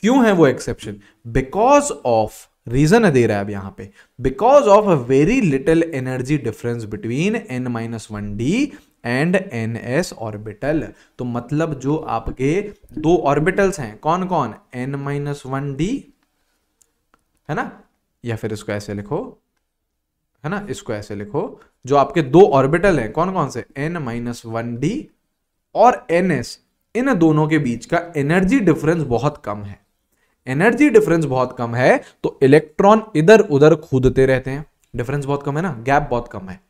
क्यों है वो एक्सेप्शन बिकॉज ऑफ रीजन दे रहा है अब यहाँ पे because of a very little energy difference between N minus one D and N S orbital तो मतलब जो आपके दो ऑर्बिटल्स हैं कौन कौन एन माइनस वन डी है ना या फिर इसको ऐसे लिखो है ना इसको ऐसे लिखो जो आपके दो ऑर्बिटल हैं कौन कौन से एन माइनस वन डी और एन एस इन दोनों के बीच का एनर्जी डिफरेंस बहुत कम है एनर्जी डिफरेंस बहुत कम है तो इलेक्ट्रॉन इधर उधर खुदते रहते हैं डिफरेंस बहुत कम है ना गैप बहुत कम है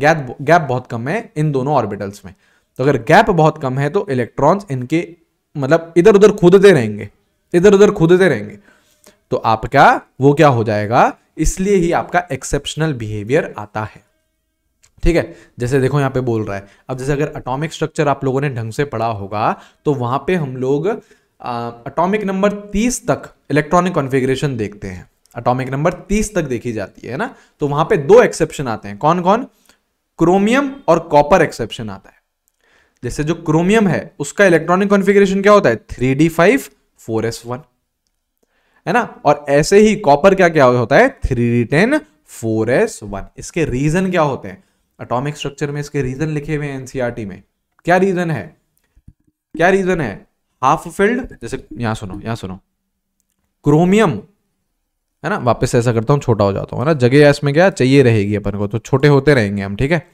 गैप गैप बहुत कम है इन दोनों ऑर्बिटल्स में तो अगर गैप बहुत कम है तो इलेक्ट्रॉन्स इनके मतलब इधर उधर खुदते रहेंगे इधर उधर खुदते रहेंगे तो आपका वो क्या हो जाएगा इसलिए ही आपका एक्सेप्शनल बिहेवियर आता है ठीक है जैसे देखो यहां पे बोल रहा है अब जैसे अगर अटोमिक स्ट्रक्चर आप लोगों ने ढंग से पढ़ा होगा तो वहां पे हम लोग अटोमिक नंबर तीस तक इलेक्ट्रॉनिक कॉन्फ़िगरेशन देखते हैं अटोमिक नंबर तीस तक देखी जाती है ना तो वहां पे दो एक्सेप्शन आते हैं कौन कौन क्रोमियम और कॉपर एक्सेप्शन आता है जैसे जो क्रोमियम है उसका इलेक्ट्रॉनिक कॉन्फ़िगरेशन क्या होता है three D five four S one है ना और ऐसे ही कॉपर क्या क्या होता है three D ten four S one इसके रीजन क्या होते हैं अटोमिक स्ट्रक्चर में इसके रीजन लिखे हुए हैं एनसीआरटी e में क्या रीजन है क्या रीजन है हाफ फिल्ड जैसे यहां सुनो यहां सुनो क्रोमियम है ना वापस ऐसा करता हूं छोटा हो जाता हूं ना जगह इसमें क्या चाहिए रहेगी अपन को तो छोटे होते रहेंगे हम ठीक है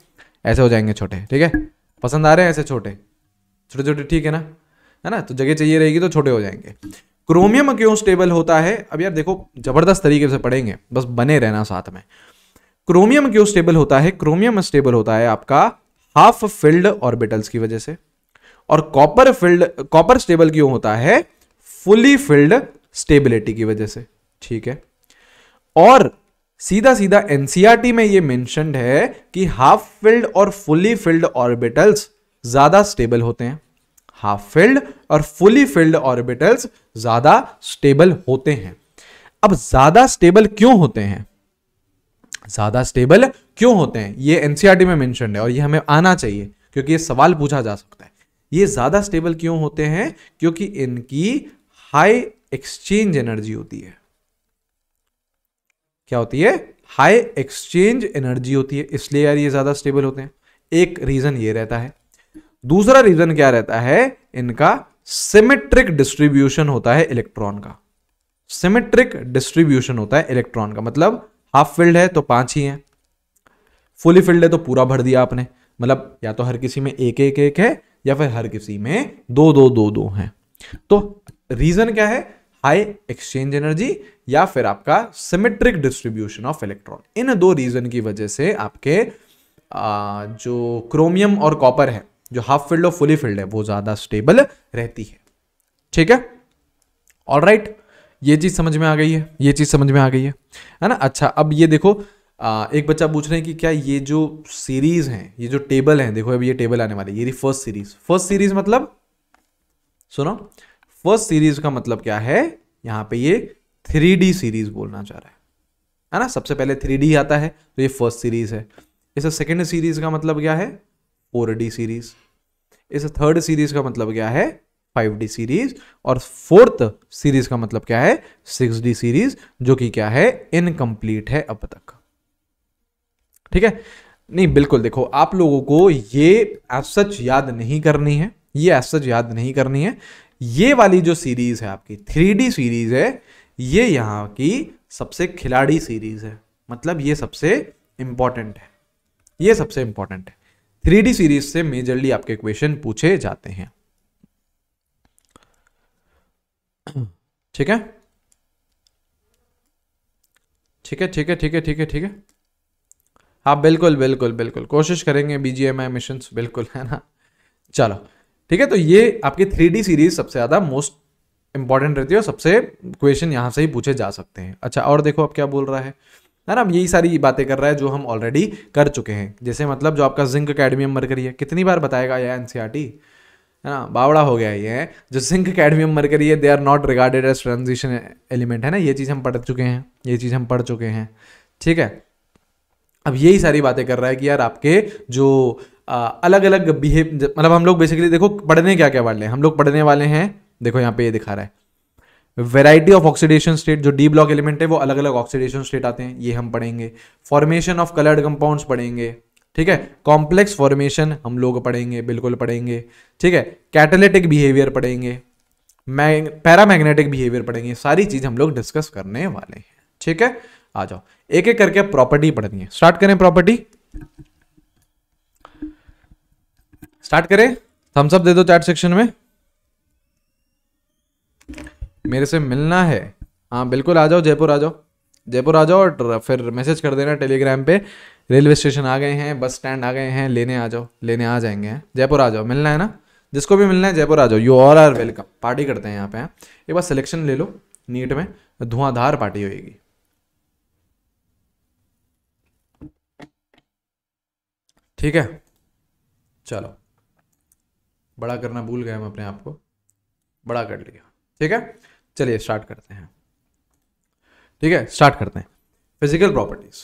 ऐसे हो जाएंगे छोटे ठीक है पसंद आ रहे हैं ऐसे छोटे छोटे छोटे ठीक है ना है ना तो जगह चाहिए रहेगी तो छोटे हो जाएंगे क्रोमियम क्यों स्टेबल होता है अब यार देखो जबरदस्त तरीके से पढ़ेंगे बस बने रहना साथ में क्रोमियम क्यों स्टेबल होता है क्रोमियम स्टेबल होता है आपका हाफ फिल्ड ऑर्बिटल्स की वजह से और कॉपर फिल्ड कॉपर स्टेबल क्यों होता है फुली फिल्ड स्टेबिलिटी की वजह से ठीक है और सीधा सीधा एनसीआरटी में ये मेंशनड है कि हाफ फिल्ड और फुली फिल्ड ऑर्बिटल्स ज्यादा स्टेबल होते हैं हाफ फिल्ड और फुली फिल्ड ऑर्बिटल्स ज्यादा स्टेबल होते हैं अब ज्यादा स्टेबल क्यों होते हैं ज्यादा स्टेबल क्यों होते हैं ये एनसीआरटी e में मेंशन है और ये हमें आना चाहिए क्योंकि ये सवाल पूछा जा सकता है ये ज्यादा स्टेबल क्यों होते हैं क्योंकि इनकी हाई एक्सचेंज एनर्जी होती है क्या होती है हाई एक्सचेंज एनर्जी होती है इसलिए यार ये ज्यादा स्टेबल होते हैं एक रीजन ये रहता है दूसरा रीजन क्या रहता है इनका सिमेट्रिक डिस्ट्रीब्यूशन होता है इलेक्ट्रॉन का सिमेट्रिक डिस्ट्रीब्यूशन होता है इलेक्ट्रॉन का मतलब हाफ फील्ड है तो पांच ही हैं फुली फील्ड है तो पूरा भर दिया आपने मतलब या तो हर किसी में एक एक एक है या फिर हर किसी में दो दो दो दो हैं तो रीजन क्या है हाई एक्सचेंज एनर्जी या फिर आपका सिमेट्रिक डिस्ट्रीब्यूशन ऑफ इलेक्ट्रॉन इन दो रीजन की वजह से आपके आ, जो क्रोमियम और कॉपर है जो हाफ फील्ड और फुली फील्ड है वो ज़्यादा स्टेबल रहती है ठीक है ऑल राइट ये चीज़ समझ में आ गई है ये चीज़ समझ में आ गई है है ना अच्छा अब ये देखो आ, एक बच्चा पूछ रहे हैं कि क्या ये जो सीरीज हैं ये जो टेबल हैं देखो अब ये टेबल आने वाली है ये फर्स्ट सीरीज फर्स्ट सीरीज मतलब सुनो फर्स्ट सीरीज का मतलब क्या है यहां पे ये थ्री सीरीज बोलना चाह रहा है है ना सबसे पहले थ्री आता है तो ये फर्स्ट सीरीज है इसे सेकेंड सीरीज का मतलब क्या है फोर डी सीरीज इस थर्ड सीरीज का मतलब क्या है फाइव डी सीरीज और फोर्थ सीरीज का मतलब क्या है सिक्स डी सीरीज जो कि क्या है इनकम्प्लीट है अब तक ठीक है नहीं बिल्कुल देखो आप लोगों को ये एज सच याद नहीं करनी है ये एज सच याद नहीं करनी है ये वाली जो सीरीज है आपकी थ्री डी सीरीज है ये यहाँ की सबसे खिलाड़ी सीरीज है मतलब ये सबसे इंपॉर्टेंट है ये सबसे इंपॉर्टेंट है थ्री सीरीज से मेजरली आपके क्वेश्चन पूछे जाते हैं ठीक है ठीक है ठीक है ठीक है ठीक है ठीक है हाँ बिल्कुल बिल्कुल बिल्कुल कोशिश करेंगे बीजीएमआई मिशन बिल्कुल है ना चलो ठीक है तो ये आपकी थ्री सीरीज सबसे ज़्यादा मोस्ट इंपॉर्टेंट रहती है और सबसे क्वेश्चन यहां से ही पूछे जा सकते हैं अच्छा और देखो अब क्या बोल रहा है है ना यही सारी बातें कर रहा है जो हम ऑलरेडी कर चुके हैं जैसे मतलब जो आपका जिंक कैडमियम मरकरी है कितनी बार बताएगा यह एन e है ना बावड़ा हो गया ये जो जिंक कैडमियम मरकरी है they are not regarded as transition element है ना ये चीज़ हम पढ़ चुके हैं ये चीज़ हम पढ़ चुके हैं ठीक है अब यही सारी बातें कर रहा है कि यार आपके जो आ, अलग अलग बिहेव मतलब हम लोग बेसिकली देखो पढ़ने क्या क्या वाले हैं हम लोग पढ़ने वाले हैं देखो यहाँ पे ये दिखा रहा है वेराइटी ऑफ ऑक्सीडेशन स्टेट जो डी ब्लॉक एलिमेंट है वो अलग अलग ऑक्सीडेशन स्टेट आते हैं ये हम पढ़ेंगे फॉर्मेशन ऑफ कलर्ड कंपाउंड्स पढ़ेंगे ठीक है कॉम्प्लेक्स फॉर्मेशन हम लोग पढ़ेंगे बिल्कुल पढ़ेंगे ठीक है कैटेलिटिक बिहेवियर पढ़ेंगे पैरा मैग्नेटिक बिहेवियर पढ़ेंगे सारी चीज हम लोग डिस्कस करने वाले हैं ठीक है आ जाओ एक एक करके प्रॉपर्टी पढ़नी है स्टार्ट करें प्रॉपर्टी स्टार्ट करें थम्सअप दे दो चैट सेक्शन में मेरे से मिलना है हाँ बिल्कुल आ जाओ जयपुर आ जाओ जयपुर आ जाओ और फिर मैसेज कर देना टेलीग्राम पे रेलवे स्टेशन आ गए हैं बस स्टैंड आ गए हैं लेने आ जाओ लेने आ जाएंगे जयपुर आ जाओ मिलना है ना जिसको भी मिलना है जयपुर आ जाओ you all are welcome party करते हैं यहाँ पे हाँ। एक बार सिलेक्शन ले लो नीट में धुआंधार पार्टी होगी ठीक है चलो बड़ा करना भूल गए हम अपने आप को बड़ा कर लिया ठीक है चलिए स्टार्ट करते हैं ठीक है स्टार्ट करते हैं फिजिकल प्रॉपर्टीज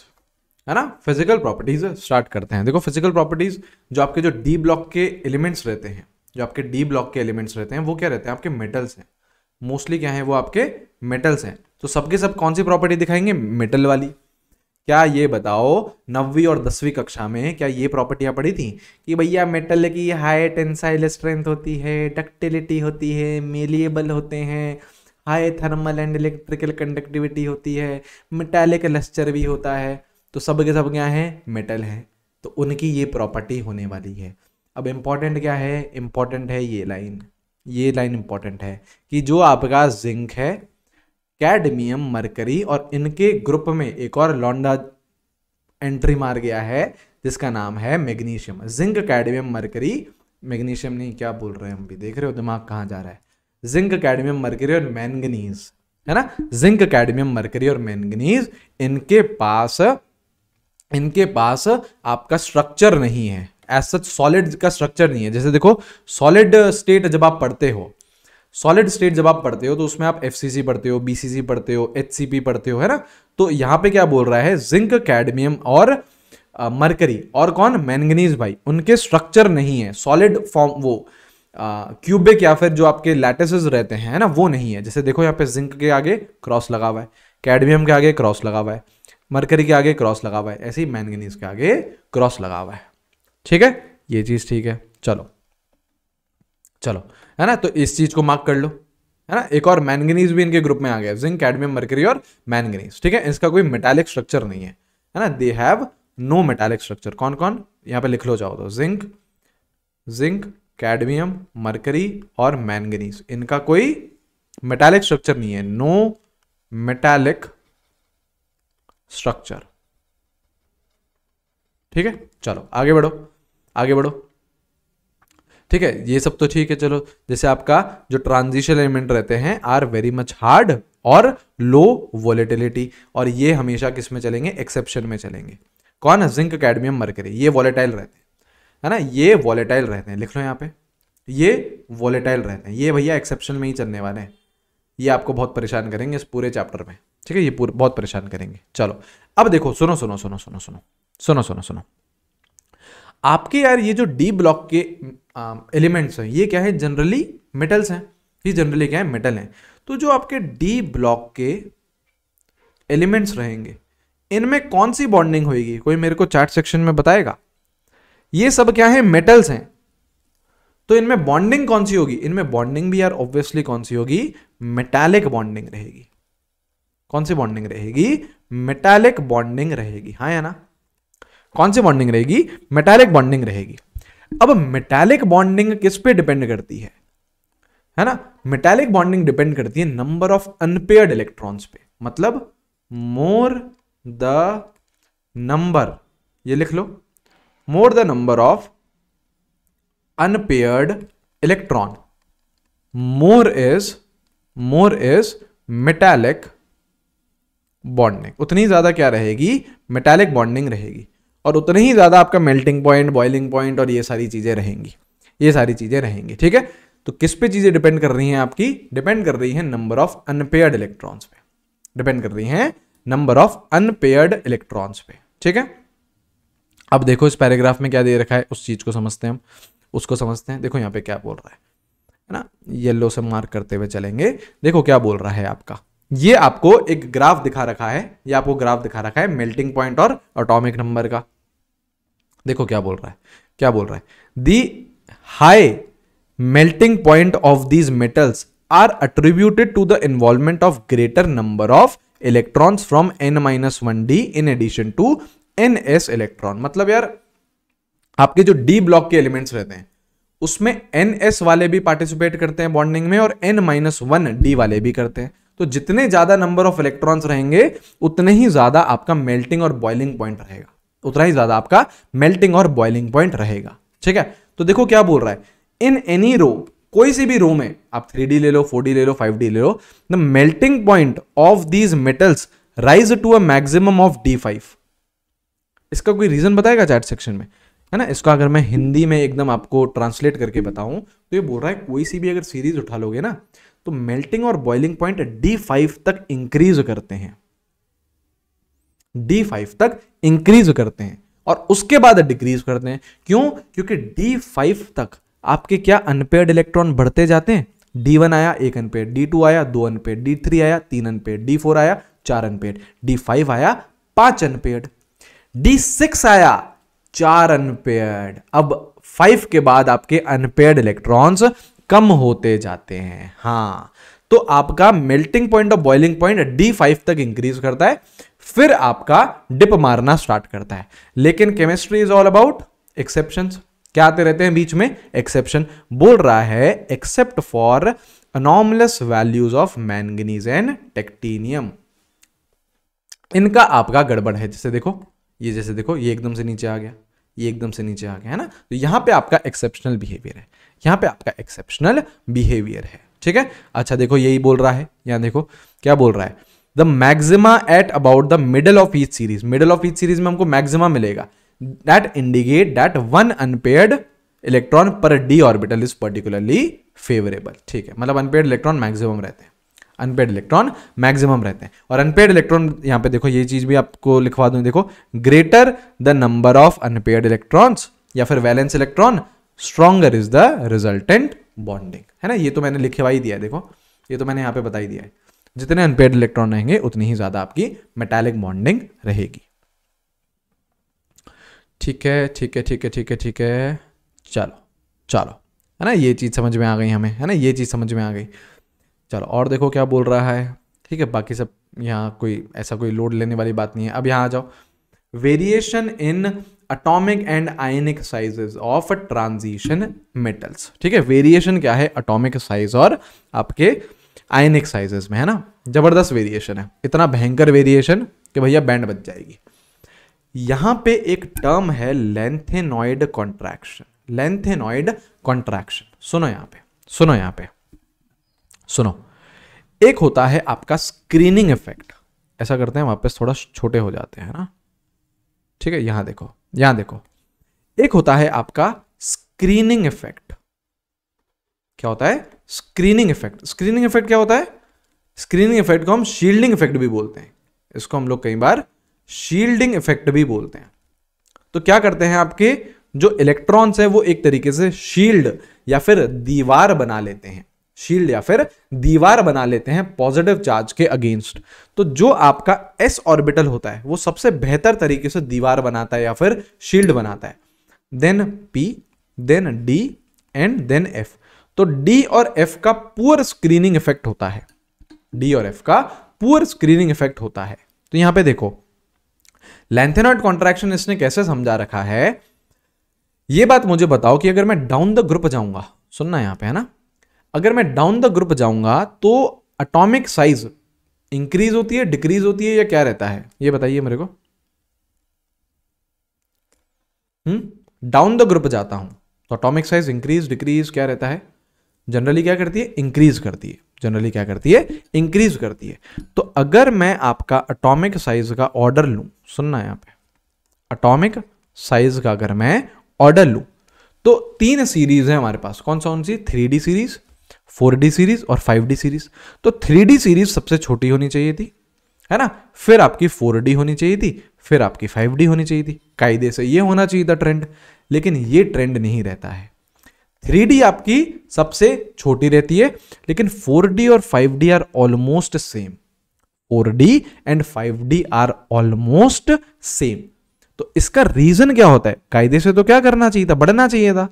है ना फिजिकल प्रॉपर्टीज स्टार्ट करते हैं देखो फिजिकल प्रॉपर्टीज जो आपके जो डी ब्लॉक के एलिमेंट्स रहते हैं जो आपके डी ब्लॉक के एलिमेंट्स रहते हैं वो क्या रहते हैं आपके मेटल्स हैं मोस्टली क्या है वो आपके मेटल्स हैं तो सबके सब कौन सी प्रॉपर्टी दिखाएंगे मेटल वाली क्या ये बताओ नवी और दसवीं कक्षा में क्या ये प्रॉपर्टियां पढ़ी थी कि भैया मेटल की हाई टेंसाइल स्ट्रेंथ होती है डक्टिलिटी होती है मेलिएबल होते हैं high thermal and electrical conductivity होती है मेटेलिक लस्चर भी होता है तो सब के सब क्या है मेटल हैं तो उनकी ये प्रॉपर्टी होने वाली है अब इम्पॉर्टेंट क्या है इम्पॉर्टेंट है ये लाइन ये लाइन इम्पॉर्टेंट है कि जो आपका जिंक है कैडमियम मरकरी और इनके ग्रुप में एक और लौंडा एंट्री मार गया है जिसका नाम है magnesium zinc cadmium mercury magnesium नहीं क्या बोल रहे हैं हम भी देख रहे हो दिमाग कहाँ जा रहा है जिंक कैडमियम मर्करी और मैंगनीज है ना जिंक कैडमियम मरकरी और मैंगनीज इनके पास इनके पास आपका स्ट्रक्चर नहीं है एज सच सॉलिड का स्ट्रक्चर नहीं है जैसे देखो सॉलिड स्टेट जब आप पढ़ते हो सॉलिड स्टेट जब आप पढ़ते हो तो उसमें आप एफ पढ़ते हो बी पढ़ते हो एच पढ़ते हो है ना तो यहाँ पे क्या बोल रहा है जिंक कैडमियम और मरकरी और कौन मैंगनीज भाई उनके स्ट्रक्चर नहीं है सॉलिड फॉर्म वो क्यूबिक या फिर जो आपके लैटिसेस रहते हैं ना वो नहीं है जैसे देखो यहाँ पे जिंक के आगे क्रॉस लगा हुआ है कैडमियम के आगे क्रॉस लगा हुआ है मरकरी के आगे क्रॉस लगा हुआ है ऐसे ही मैंगनीज के आगे क्रॉस लगा हुआ है ठीक है ये चीज़ ठीक है चलो चलो है ना तो इस चीज़ को मार्क कर लो है ना एक और मैंगनीज भी इनके ग्रुप में आ गया जिंक कैडमियम मरकरी और मैंगनीज ठीक है इसका कोई मेटालिक स्ट्रक्चर नहीं है है ना they have no metallic structure कौन कौन यहाँ पे लिख लो जाओ तो जिंक जिंक कैडमियम मरकरी और मैंगनीज इनका कोई मेटालिक स्ट्रक्चर नहीं है नो मेटालिक स्ट्रक्चर ठीक है चलो आगे बढ़ो आगे बढ़ो ठीक है ये सब तो ठीक है चलो जैसे आपका जो ट्रांजिशन एलिमेंट रहते हैं आर वेरी मच हार्ड और लो वॉलेटिलिटी और ये हमेशा किस में चलेंगे एक्सेप्शन में चलेंगे कौन है जिंक कैडमियम मरकरी ये वॉलेटाइल रहते हैं है ना ये वॉलेटाइल रहते हैं लिख लो यहाँ पे ये वॉलेटाइल रहते हैं ये भैया एक्सेप्शन में ही चलने वाले हैं ये आपको बहुत परेशान करेंगे इस पूरे चैप्टर में ठीक है ये पूरे बहुत परेशान करेंगे चलो अब देखो सुनो सुनो सुनो सुनो सुनो सुनो सुनो सुनो आपके यार ये जो डी ब्लॉक के एलिमेंट्स हैं ये क्या है जनरली मेटल्स हैं ये जनरली क्या है मेटल हैं तो जो आपके डी ब्लॉक के एलिमेंट्स रहेंगे इनमें कौन सी बॉन्डिंग होगी कोई मेरे को चार्ट सेक्शन में बताएगा ये सब क्या है मेटल्स हैं तो इनमें बॉन्डिंग कौन सी होगी इनमें बॉन्डिंग भी यार ऑब्वियसली कौन सी होगी मेटालिक बॉन्डिंग रहेगी कौन सी बॉन्डिंग रहेगी मेटालिक बॉन्डिंग रहेगी हाँ या ना कौन सी बॉन्डिंग रहेगी मेटालिक बॉन्डिंग रहेगी अब मेटालिक बॉन्डिंग किस पे डिपेंड करती है है ना मेटालिक बॉन्डिंग डिपेंड करती है नंबर ऑफ अनपेयर्ड इलेक्ट्रॉन्स पे मतलब मोर द नंबर ये लिख लो more the number of unpaired electron more is more is metallic bonding उतनी ज़्यादा क्या रहेगी मेटेलिक बॉन्डिंग रहेगी और उतने ही ज़्यादा आपका मेल्टिंग पॉइंट बॉइलिंग पॉइंट और ये सारी चीज़ें रहेंगी ये सारी चीज़ें रहेंगी ठीक है तो किस पे चीज़ें डिपेंड कर रही हैं आपकी डिपेंड कर रही हैं नंबर ऑफ अनपेयर्ड इलेक्ट्रॉन्स पे डिपेंड कर रही हैं नंबर ऑफ अनपेयर्ड इलेक्ट्रॉन्स पे ठीक है अब देखो इस पैराग्राफ में क्या दे रखा है उस चीज़ को समझते हैं हम उसको समझते हैं देखो यहाँ पे क्या बोल रहा है है ना येलो से मार्क करते हुए चलेंगे देखो क्या बोल रहा है आपका ये आपको एक ग्राफ दिखा रखा है ये आपको ग्राफ दिखा रखा है मेल्टिंग पॉइंट और अटोमिक नंबर का देखो क्या बोल रहा है क्या बोल रहा है the high melting point of these metals are attributed to the involvement of greater number of electrons from N minus one D in addition to N S electron मतलब यार आपके जो डी ब्लॉक के एलिमेंट्स रहते हैं उसमें N S वाले भी पार्टिसिपेट करते हैं बॉन्डिंग में और एन माइनस वन डी वाले भी करते हैं तो जितने ज्यादा नंबर ऑफ इलेक्ट्रॉन्स रहेंगे उतने ही ज्यादा आपका मेल्टिंग और बॉइलिंग पॉइंट रहेगा उतना ही ज्यादा आपका मेल्टिंग और बॉइलिंग पॉइंट रहेगा ठीक है तो देखो क्या बोल रहा है इन एनी रो कोई सी भी रो में आप थ्री डी ले लो फोर डी ले लो फाइव डी ले लो the melting point of these metals rise to a maximum of D five इसका कोई रीज़न बताएगा चैट सेक्शन में है ना इसका अगर मैं हिंदी में एकदम आपको ट्रांसलेट करके बताऊं तो ये बोल रहा है कोई सी भी अगर सीरीज उठा लोगे ना तो मेल्टिंग और बॉइलिंग पॉइंट डी फाइव तक इंक्रीज करते हैं डी फाइव तक इंक्रीज करते हैं और उसके बाद डिक्रीज करते हैं क्यों क्योंकि डी फाइव तक आपके क्या अनपेड इलेक्ट्रॉन बढ़ते जाते हैं डी वन आया एक अनपेड डी टू आया दो अनपेड डी थ्री आया तीन अनपेड डी फोर आया चार अनपेड डी फाइव आया पांच अनपेड डी सिक्स आया चार अनपेयर्ड अब फाइव के बाद आपके अनपेयर्ड इलेक्ट्रॉन्स कम होते जाते हैं हाँ तो आपका मेल्टिंग पॉइंट और बॉइलिंग पॉइंट डी फाइव तक इंक्रीज करता है फिर आपका डिप मारना स्टार्ट करता है लेकिन chemistry is all about exception क्या आते रहते हैं बीच में एक्सेप्शन बोल रहा है except for anomalous values of manganese and technetium इनका आपका गड़बड़ है जैसे देखो ये जैसे देखो ये एकदम से नीचे आ गया ये एकदम से नीचे आ गया है ना तो यहाँ पे आपका एक्सेप्शनल बिहेवियर है यहाँ पे आपका एक्सेप्शनल बिहेवियर है ठीक है अच्छा देखो यही बोल रहा है यहाँ देखो क्या बोल रहा है the maxima at about the middle of each series middle of each series में हमको मैक्सिमा मिलेगा that indicate that one unpaired electron per D orbital is particularly favourable ठीक है मतलब अनपेयर्ड इलेक्ट्रॉन मैक्सिमम रहते हैं अनपेड इलेक्ट्रॉन मैक्सिमम रहते हैं और अनपेड इलेक्ट्रॉन यहां पे देखो ये चीज भी आपको लिखवा दूं देखो greater the number of unpaired electrons या फिर valence electron stronger is the resultant bonding है ना ये तो मैंने लिखवा ही दिया है देखो ये तो मैंने यहाँ पे बताई दिया है जितने अनपेड इलेक्ट्रॉन रहेंगे उतनी ही ज्यादा आपकी मेटेलिक बॉन्डिंग रहेगी ठीक है ठीक है ठीक है ठीक है ठीक है चलो चलो है ना ये चीज़ समझ में आ गई हमें है ना ये चीज़ समझ में आ गई चलो और देखो क्या बोल रहा है ठीक है बाकी सब यहाँ कोई ऐसा कोई लोड लेने वाली बात नहीं है अब यहाँ आ जाओ variation in atomic and ionic sizes of transition metals ठीक है वेरिएशन क्या है अटोमिक साइज और आपके आयनिक साइजेस में है ना जबरदस्त वेरिएशन है इतना भयंकर वेरिएशन कि भैया बैंड बच जाएगी यहाँ पे एक टर्म है लेंथेनॉइड कॉन्ट्रैक्शन लेंथेनॉइड कॉन्ट्रैक्शन सुनो यहाँ पे सुनो यहाँ पे सुनो एक होता है आपका स्क्रीनिंग इफेक्ट ऐसा करते हैं वापस थोड़ा छोटे हो जाते हैं ना ठीक है यहां देखो यहां देखो एक होता है आपका स्क्रीनिंग इफेक्ट क्या होता है स्क्रीनिंग इफेक्ट स्क्रीनिंग इफेक्ट क्या होता है स्क्रीनिंग इफेक्ट को हम शील्डिंग इफेक्ट भी बोलते हैं इसको हम लोग कई बार शील्डिंग इफेक्ट भी बोलते हैं तो क्या करते हैं आपके जो इलेक्ट्रॉन्स है वो एक तरीके से शील्ड या फिर दीवार बना लेते हैं शील्ड या फिर दीवार बना लेते हैं पॉजिटिव चार्ज के अगेंस्ट तो जो आपका एस ऑर्बिटल होता है वो सबसे बेहतर तरीके से दीवार बनाता है या फिर शील्ड बनाता है then P then D and then F तो डी और एफ का पुअर स्क्रीनिंग इफेक्ट होता है डी और एफ का पुअर स्क्रीनिंग इफेक्ट होता है तो यहां पे देखो लेंथेनॉइड कॉन्ट्रैक्शन इसने कैसे समझा रखा है ये बात मुझे बताओ कि अगर मैं डाउन द ग्रुप जाऊंगा सुनना यहां पे है ना अगर मैं डाउन द ग्रुप जाऊंगा तो अटोमिक साइज इंक्रीज होती है डिक्रीज होती है या क्या रहता है ये बताइए मेरे को हम्म डाउन द ग्रुप जाता हूं तो अटोमिक साइज इंक्रीज डिक्रीज क्या रहता है जनरली क्या करती है इंक्रीज करती है जनरली क्या करती है इंक्रीज करती है तो अगर मैं आपका अटोमिक साइज का ऑर्डर लू सुनना यहां पर अटोमिक साइज का अगर मैं ऑर्डर लू तो तीन सीरीज है हमारे पास कौन सा कौन सी थ्री सीरीज फोर सीरीज और फाइव सीरीज तो थ्री सीरीज सबसे छोटी होनी चाहिए थी है ना फिर आपकी फोर होनी चाहिए थी फिर आपकी फाइव होनी चाहिए थी कायदे से ये होना चाहिए था ट्रेंड लेकिन ये ट्रेंड नहीं रहता है थ्री आपकी सबसे छोटी रहती है लेकिन फोर और five are almost same four and five are almost same तो इसका रीजन क्या होता है कायदे से तो क्या करना चाहिए था बढ़ना चाहिए था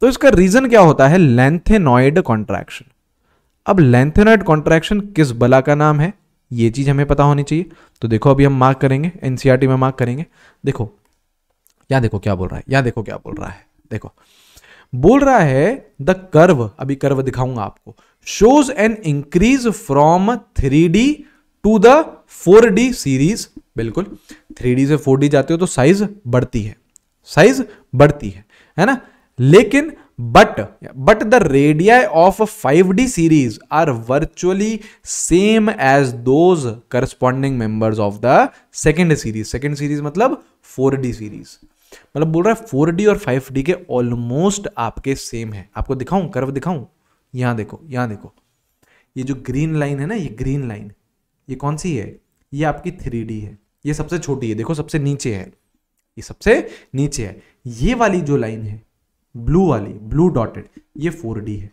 तो इसका रीजन क्या होता है लेंथेनॉइड कॉन्ट्रैक्शन अब लेंथेनॉइड कॉन्ट्रैक्शन किस बला का नाम है ये चीज हमें पता होनी चाहिए तो देखो अभी हम मार्क करेंगे एनसीआरटी e में मार्क करेंगे देखो या देखो क्या बोल रहा है या देखो क्या बोल रहा है देखो बोल रहा है द कर्व अभी कर्व दिखाऊंगा आपको shows an increase from three D to the four D series बिल्कुल थ्री डी से फोर डी जाते हो तो साइज बढ़ती है साइज बढ़ती है है ना लेकिन but but the radii of five D series are virtually same as those corresponding members of the second series second series मतलब फोर डी सीरीज मतलब बोल रहा है फोर डी और फाइव डी के ऑलमोस्ट आपके सेम है आपको दिखाऊं कर्व दिखाऊं यहां देखो यहां देखो ये जो ग्रीन लाइन है ना ये ग्रीन लाइन ये कौन सी है ये आपकी थ्री डी है ये सबसे छोटी है देखो सबसे नीचे है ये सबसे नीचे है ये वाली जो लाइन है ब्लू वाली ब्लू डॉटेड ये फोर है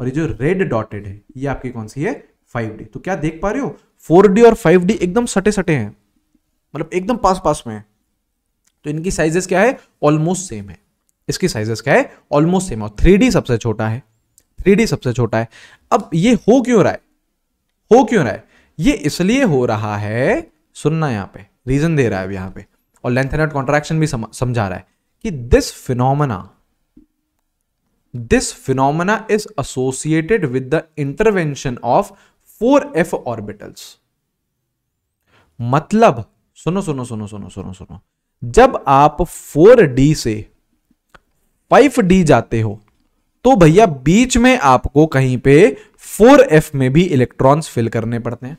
और ये जो रेड डॉटेड है ये आपकी कौन सी है फाइव तो क्या देख पा रहे हो फोर और फाइव एकदम सटे सटे हैं मतलब एकदम पास पास में है तो इनकी साइजेस क्या है ऑलमोस्ट सेम है इसकी साइजेस क्या है ऑलमोस्ट सेम है और थ्री सबसे छोटा है थ्री सबसे छोटा है अब ये हो क्यों रहा है हो क्यों रहा है ये इसलिए हो रहा है सुनना यहाँ पे रीजन दे रहा है यहाँ पे और लेंथ एंड कॉन्ट्रैक्शन भी समझा रहा है कि this phenomena this phenomena is associated with the intervention of four F orbitals मतलब सुनो सुनो सुनो सुनो सुनो सुनो जब आप फोर डी से फाइव डी जाते हो तो भैया बीच में आपको कहीं पे फोर एफ में भी इलेक्ट्रॉन्स फिल करने पड़ते हैं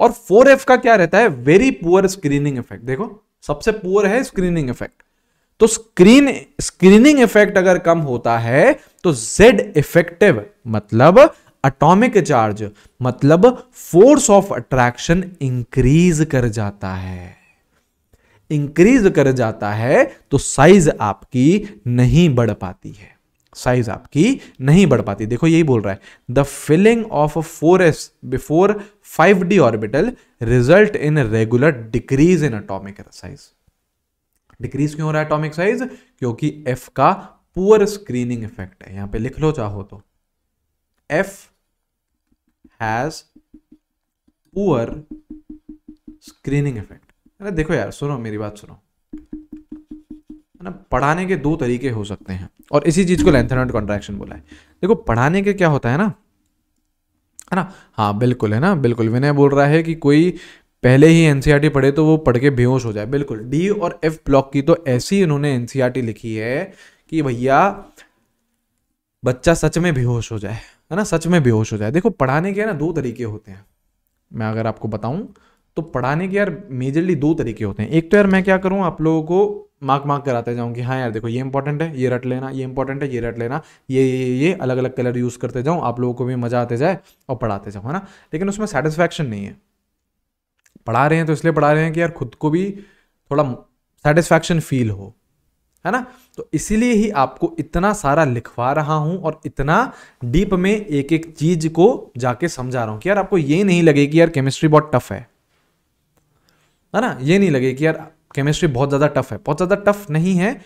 और फोर एफ का क्या रहता है वेरी पुअर स्क्रीनिंग इफेक्ट देखो सबसे पुअर है स्क्रीनिंग इफेक्ट तो स्क्रीन स्क्रीनिंग इफेक्ट अगर कम होता है तो Z इफेक्टिव मतलब अटोमिक चार्ज मतलब फोर्स ऑफ अट्रैक्शन इंक्रीज कर जाता है इंक्रीज कर जाता है तो साइज आपकी नहीं बढ़ पाती है साइज आपकी नहीं बढ़ पाती देखो यही बोल रहा है the filling of four S before five D orbital result in regular decrease in atomic size decrease क्यों हो रहा है एटॉमिक साइज क्योंकि एफ का पुअर स्क्रीनिंग इफेक्ट है यहां पे लिख लो चाहो तो F has poor screening effect अरे देखो यार सुनो मेरी बात सुनो ना पढ़ाने के दो तरीके हो सकते हैं और इसी चीज को लेंथन कॉन्ट्रैक्शन बोला है देखो पढ़ाने के क्या होता है ना है ना हाँ बिल्कुल है ना बिल्कुल विनय बोल रहा है कि कोई पहले ही एन e पढ़े तो वो पढ़ के बेहोश हो जाए बिल्कुल डी और एफ ब्लॉक की तो ऐसी इन्होंने एन e लिखी है कि भैया बच्चा सच में बेहोश हो जाए है ना सच में बेहोश हो जाए देखो पढ़ाने के ना दो तरीके होते हैं मैं अगर आपको बताऊं तो पढ़ाने के यार मेजरली दो तरीके होते हैं एक तो यार मैं क्या करूं आप लोगों को मार्क मार्क कराते जाऊँ कि हाँ यार देखो ये इंपॉर्टेंट है ये रट लेना ये इंपॉर्टेंट है ये रट लेना ये ये ये, ये अलग अलग कलर यूज़ करते जाऊँ आप लोगों को भी मज़ा आते जाए और पढ़ाते जाऊँ है ना लेकिन उसमें सेटिस्फैक्शन नहीं है पढ़ा रहे हैं तो इसलिए पढ़ा रहे हैं कि यार खुद को भी थोड़ा सेटिस्फैक्शन फील हो है ना तो इसीलिए ही आपको इतना सारा लिखवा रहा हूं और इतना डीप में एक एक चीज को जाके समझा रहा हूं कि यार आपको ये नहीं लगे कि यार केमिस्ट्री बहुत टफ है है ना ये नहीं लगे कि यार केमिस्ट्री बहुत ज़्यादा टफ है बहुत ज़्यादा टफ नहीं है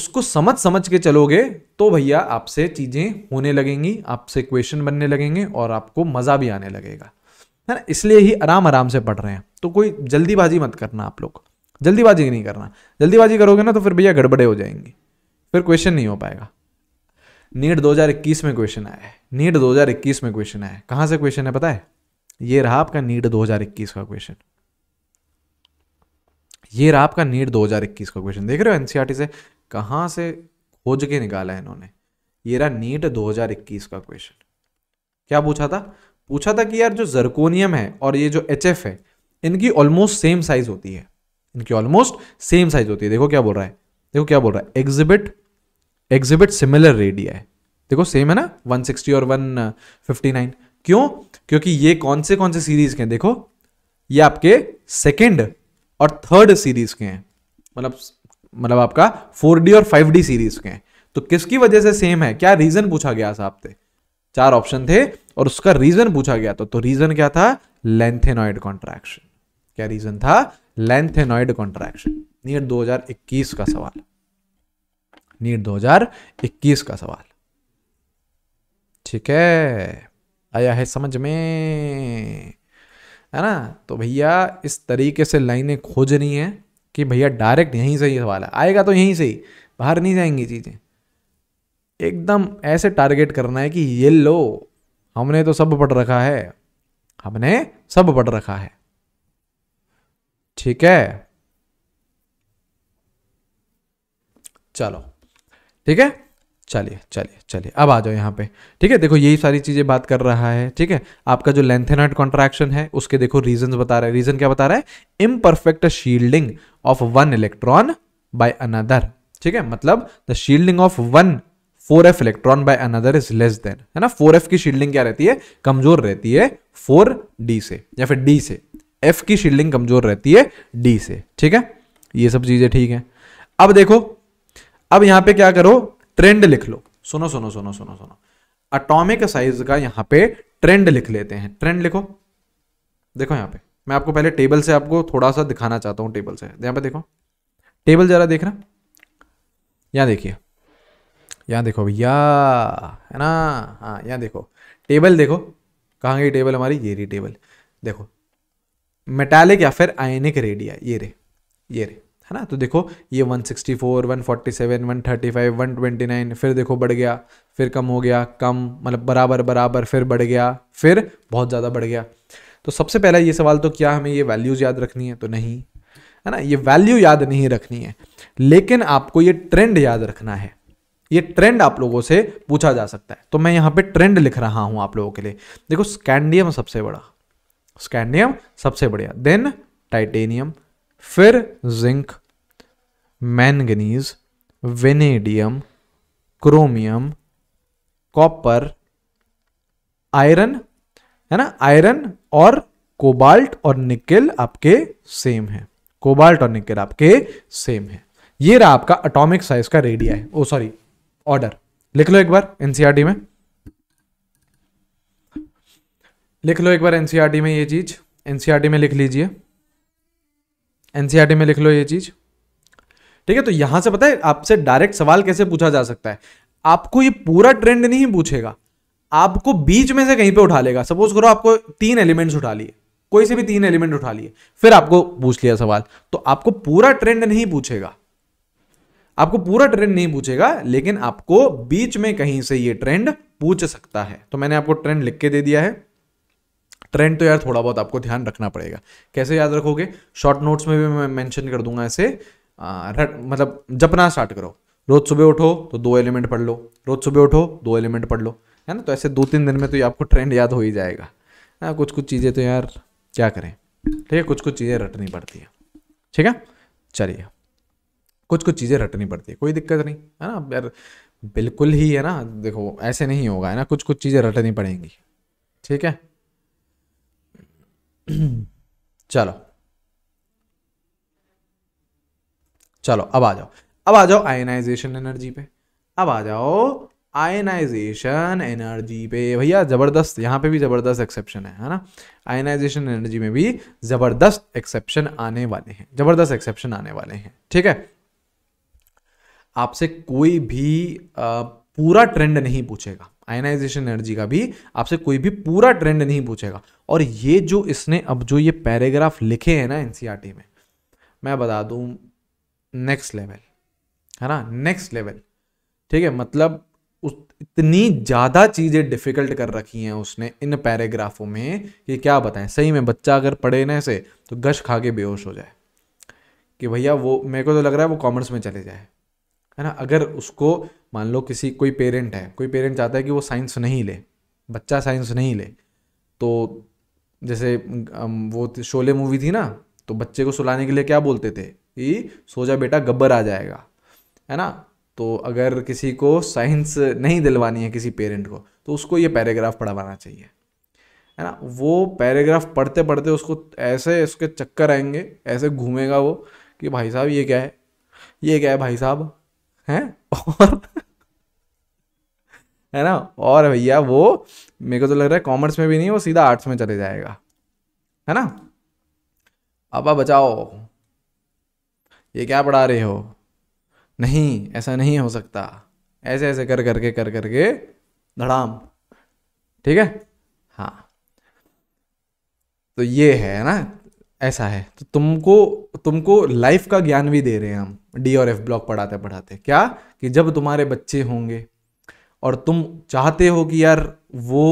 उसको समझ समझ के चलोगे तो भैया आपसे चीज़ें होने लगेंगी आपसे क्वेश्चन बनने लगेंगे और आपको मज़ा भी आने लगेगा है ना इसलिए ही आराम आराम से पढ़ रहे हैं तो कोई जल्दीबाजी मत करना आप लोग जल्दीबाजी नहीं करना जल्दीबाजी करोगे ना तो फिर भैया गड़बड़े हो जाएंगे फिर क्वेश्चन नहीं हो पाएगा नीट 2021 में क्वेश्चन आया है नीट 2021 में क्वेश्चन आया है कहाँ से क्वेश्चन है पता है ये रहा आपका नीट 2021 का क्वेश्चन ये रहा आपका नीट 2021 का क्वेश्चन देख रहे हो एनसीईआरटी e से कहाँ से खोज के निकाला है इन्होंने ये रहा नीट 2021 का क्वेश्चन क्या पूछा था पूछा था कि यार जो जरकोनियम है और ये जो एच है इनकी ऑलमोस्ट सेम साइज होती है इनकी ऑलमोस्ट सेम साइज होती है देखो क्या बोल रहा है देखो क्या बोल रहा है एग्जिबिट एग्जिबिट सिमिलर रेडिया है देखो सेम है ना 160 और 159 क्यों क्योंकि ये कौन से कौन से सीरीज के हैं देखो ये आपके सेकेंड और थर्ड सीरीज के हैं मतलब मतलब आपका 4D और 5D सीरीज के हैं तो किसकी वजह से सेम है क्या रीजन पूछा गया साहब से चार ऑप्शन थे और उसका रीजन पूछा गया था तो रीजन क्या था लेंथेनॉइड कॉन्ट्रैक्शन क्या रीजन था लेंथेनॉइड कॉन्ट्रैक्शन नीट 2021 का सवाल नीट 2021 का सवाल ठीक है आया है समझ में है ना तो भैया इस तरीके से लाइनें खोजनी है कि भैया डायरेक्ट यहीं से ही सवाल है आएगा तो यहीं से ही बाहर नहीं जाएंगी चीज़ें एकदम ऐसे टारगेट करना है कि ये लो हमने तो सब पढ़ रखा है हमने सब पढ़ रखा है ठीक है चलो ठीक है चलिए चलिए चलिए अब आ जाओ यहाँ पे ठीक है देखो यही सारी चीज़ें बात कर रहा है ठीक है आपका जो लेंथेनाइट कॉन्ट्रैक्शन है उसके देखो रीजन बता रहा है रीजन क्या बता रहा है imperfect shielding of one electron by another ठीक है मतलब the shielding of one four F electron by another is less than है ना फोर एफ की शील्डिंग क्या रहती है कमजोर रहती है फोर डी से या फिर डी से एफ की शील्डिंग कमजोर रहती है डी से ठीक है ये सब चीजें ठीक है अब देखो अब यहां पे क्या करो ट्रेंड लिख लो सुनो सुनो सुनो सुनो सुनो अटोमिक साइज का यहां पे ट्रेंड लिख लेते हैं ट्रेंड लिखो देखो यहां पे मैं आपको पहले टेबल से आपको थोड़ा सा दिखाना चाहता हूं टेबल से यहां पे देखो टेबल जरा देखना यहां देखिए यहाँ देखो भैया है ना हाँ यहाँ देखो टेबल देखो कहाँ गई टेबल हमारी ये रही टेबल देखो मेटालिक या फिर आयनिक रेडिया ये रे ये रे है ना तो देखो ये 164, 147, 135, 129 फिर देखो बढ़ गया फिर कम हो गया कम मतलब बराबर बराबर फिर बढ़ गया फिर बहुत ज़्यादा बढ़ गया तो सबसे पहला ये सवाल तो क्या हमें ये वैल्यूज़ याद रखनी है तो नहीं है ना ये वैल्यू याद नहीं रखनी है लेकिन आपको ये ट्रेंड याद रखना है ये ट्रेंड आप लोगों से पूछा जा सकता है तो मैं यहां पे ट्रेंड लिख रहा हूं आप लोगों के लिए देखो स्कैंडियम सबसे बड़ा स्कैंडियम सबसे बढ़िया देन टाइटेनियम फिर zinc manganese vanadium chromium copper iron है ना आयरन और कोबाल्ट और निकेल आपके सेम है कोबाल्ट और निकेल आपके सेम है ये रहा आपका अटोमिक साइज का रेडिया है ओ सॉरी ऑर्डर लिख लो एक बार एनसीआरटी e में लिख लो एक बार एनसीआरटी e में ये चीज एनसीआरटी e में लिख लीजिए एनसीआरटी में लिख लो ये चीज ठीक है तो यहां से पता है आपसे डायरेक्ट सवाल कैसे पूछा जा सकता है आपको ये पूरा ट्रेंड नहीं पूछेगा आपको बीच में से कहीं पे उठा लेगा सपोज करो आपको तीन एलिमेंट्स उठा लिए कोई से भी तीन एलिमेंट उठा लिए फिर आपको पूछ लिया सवाल तो आपको पूरा ट्रेंड नहीं पूछेगा आपको पूरा ट्रेंड नहीं पूछेगा लेकिन आपको बीच में कहीं से ये ट्रेंड पूछ सकता है तो मैंने आपको ट्रेंड लिख के दे दिया है ट्रेंड तो यार थोड़ा बहुत आपको ध्यान रखना पड़ेगा कैसे याद रखोगे शॉर्ट नोट्स में भी मैं मेंशन कर दूंगा ऐसे आ, रट, मतलब जपना स्टार्ट करो रोज सुबह उठो तो दो एलिमेंट पढ़ लो रोज सुबह उठो दो एलिमेंट पढ़ लो है ना तो ऐसे दो तीन दिन में तो ये आपको ट्रेंड याद हो ही जाएगा ना कुछ कुछ चीज़ें तो यार क्या करें ठीक है कुछ कुछ चीज़ें रटनी पड़ती है ठीक है चलिए कुछ कुछ चीज़ें रटनी पड़ती है कोई दिक्कत नहीं है ना यार बिल्कुल ही है ना देखो ऐसे नहीं होगा है ना कुछ कुछ चीज़ें रटनी पड़ेंगी ठीक है चलो चलो अब आ जाओ अब आ जाओ आयनाइजेशन एनर्जी पे अब आ जाओ आयनाइजेशन एनर्जी पे भैया ज़बरदस्त यहाँ पे भी ज़बरदस्त एक्सेप्शन है है ना आयनाइजेशन एनर्जी में भी ज़बरदस्त एक्सेप्शन आने वाले हैं ज़बरदस्त एक्सेप्शन आने वाले हैं ठीक है आपसे कोई भी पूरा ट्रेंड नहीं पूछेगा आयनाइजेशन एनर्जी का भी आपसे कोई भी पूरा ट्रेंड नहीं पूछेगा और ये जो इसने अब जो ये पैराग्राफ लिखे हैं ना एनसीईआरटी e में मैं बता दूं नेक्स्ट लेवल है ना नेक्स्ट लेवल ठीक है मतलब उस इतनी ज़्यादा चीज़ें डिफ़िकल्ट कर रखी हैं उसने इन पैराग्राफों में कि क्या बताएं सही में बच्चा अगर पढ़े ना से तो गश खा के बेहोश हो जाए कि भैया वो मेरे को तो लग रहा है वो कॉमर्स में चले जाए है ना अगर उसको मान लो किसी कोई पेरेंट है कोई पेरेंट चाहता है कि वो साइंस नहीं ले बच्चा साइंस नहीं ले तो जैसे वो शोले मूवी थी ना तो बच्चे को सुलाने के लिए क्या बोलते थे कि सो जा बेटा गब्बर आ जाएगा है ना तो अगर किसी को साइंस नहीं दिलवानी है किसी पेरेंट को तो उसको ये पैराग्राफ पढ़वाना चाहिए है ना वो पैराग्राफ पढ़ते पढ़ते उसको ऐसे उसके चक्कर आएंगे ऐसे घूमेगा वो कि भाई साहब ये क्या है ये क्या है भाई साहब हैं और (laughs) है ना और भैया वो मेरे को तो लग रहा है कॉमर्स में भी नहीं वो सीधा आर्ट्स में चले जाएगा है ना अब बचाओ ये क्या पढ़ा रहे हो नहीं ऐसा नहीं हो सकता ऐसे ऐसे कर करके कर करके धड़ाम ठीक है हाँ तो ये है ना ऐसा है तो तुमको तुमको लाइफ का ज्ञान भी दे रहे हैं हम डी और एफ ब्लॉक पढ़ाते पढ़ाते क्या कि जब तुम्हारे बच्चे होंगे और तुम चाहते हो कि यार वो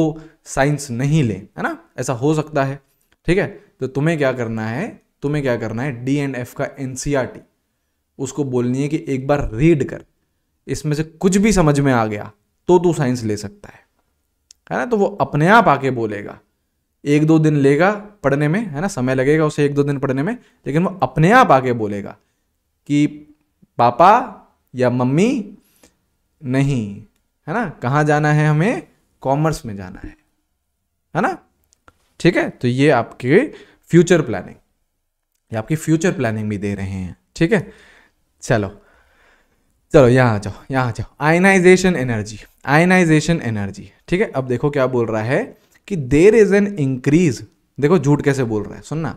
साइंस नहीं लें है ना ऐसा हो सकता है ठीक है तो तुम्हें क्या करना है तुम्हें क्या करना है डी एंड एफ का एन e उसको बोलनी है कि एक बार रीड कर इसमें से कुछ भी समझ में आ गया तो तू साइंस ले सकता है है ना तो वो अपने आप आके बोलेगा एक दो दिन लेगा पढ़ने में है ना समय लगेगा उसे एक दो दिन पढ़ने में लेकिन वो अपने आप आके बोलेगा कि पापा या मम्मी नहीं है ना कहाँ जाना है हमें कॉमर्स में जाना है है ना ठीक है तो ये आपके फ्यूचर प्लानिंग ये आपकी फ्यूचर प्लानिंग भी दे रहे हैं ठीक है चलो चलो यहाँ आ जाओ यहाँ आ जाओ आयनाइजेशन एनर्जी आयनाइजेशन एनर्जी ठीक है अब देखो क्या बोल रहा है कि देर इज एन इंक्रीज देखो झूठ कैसे बोल रहा है सुनना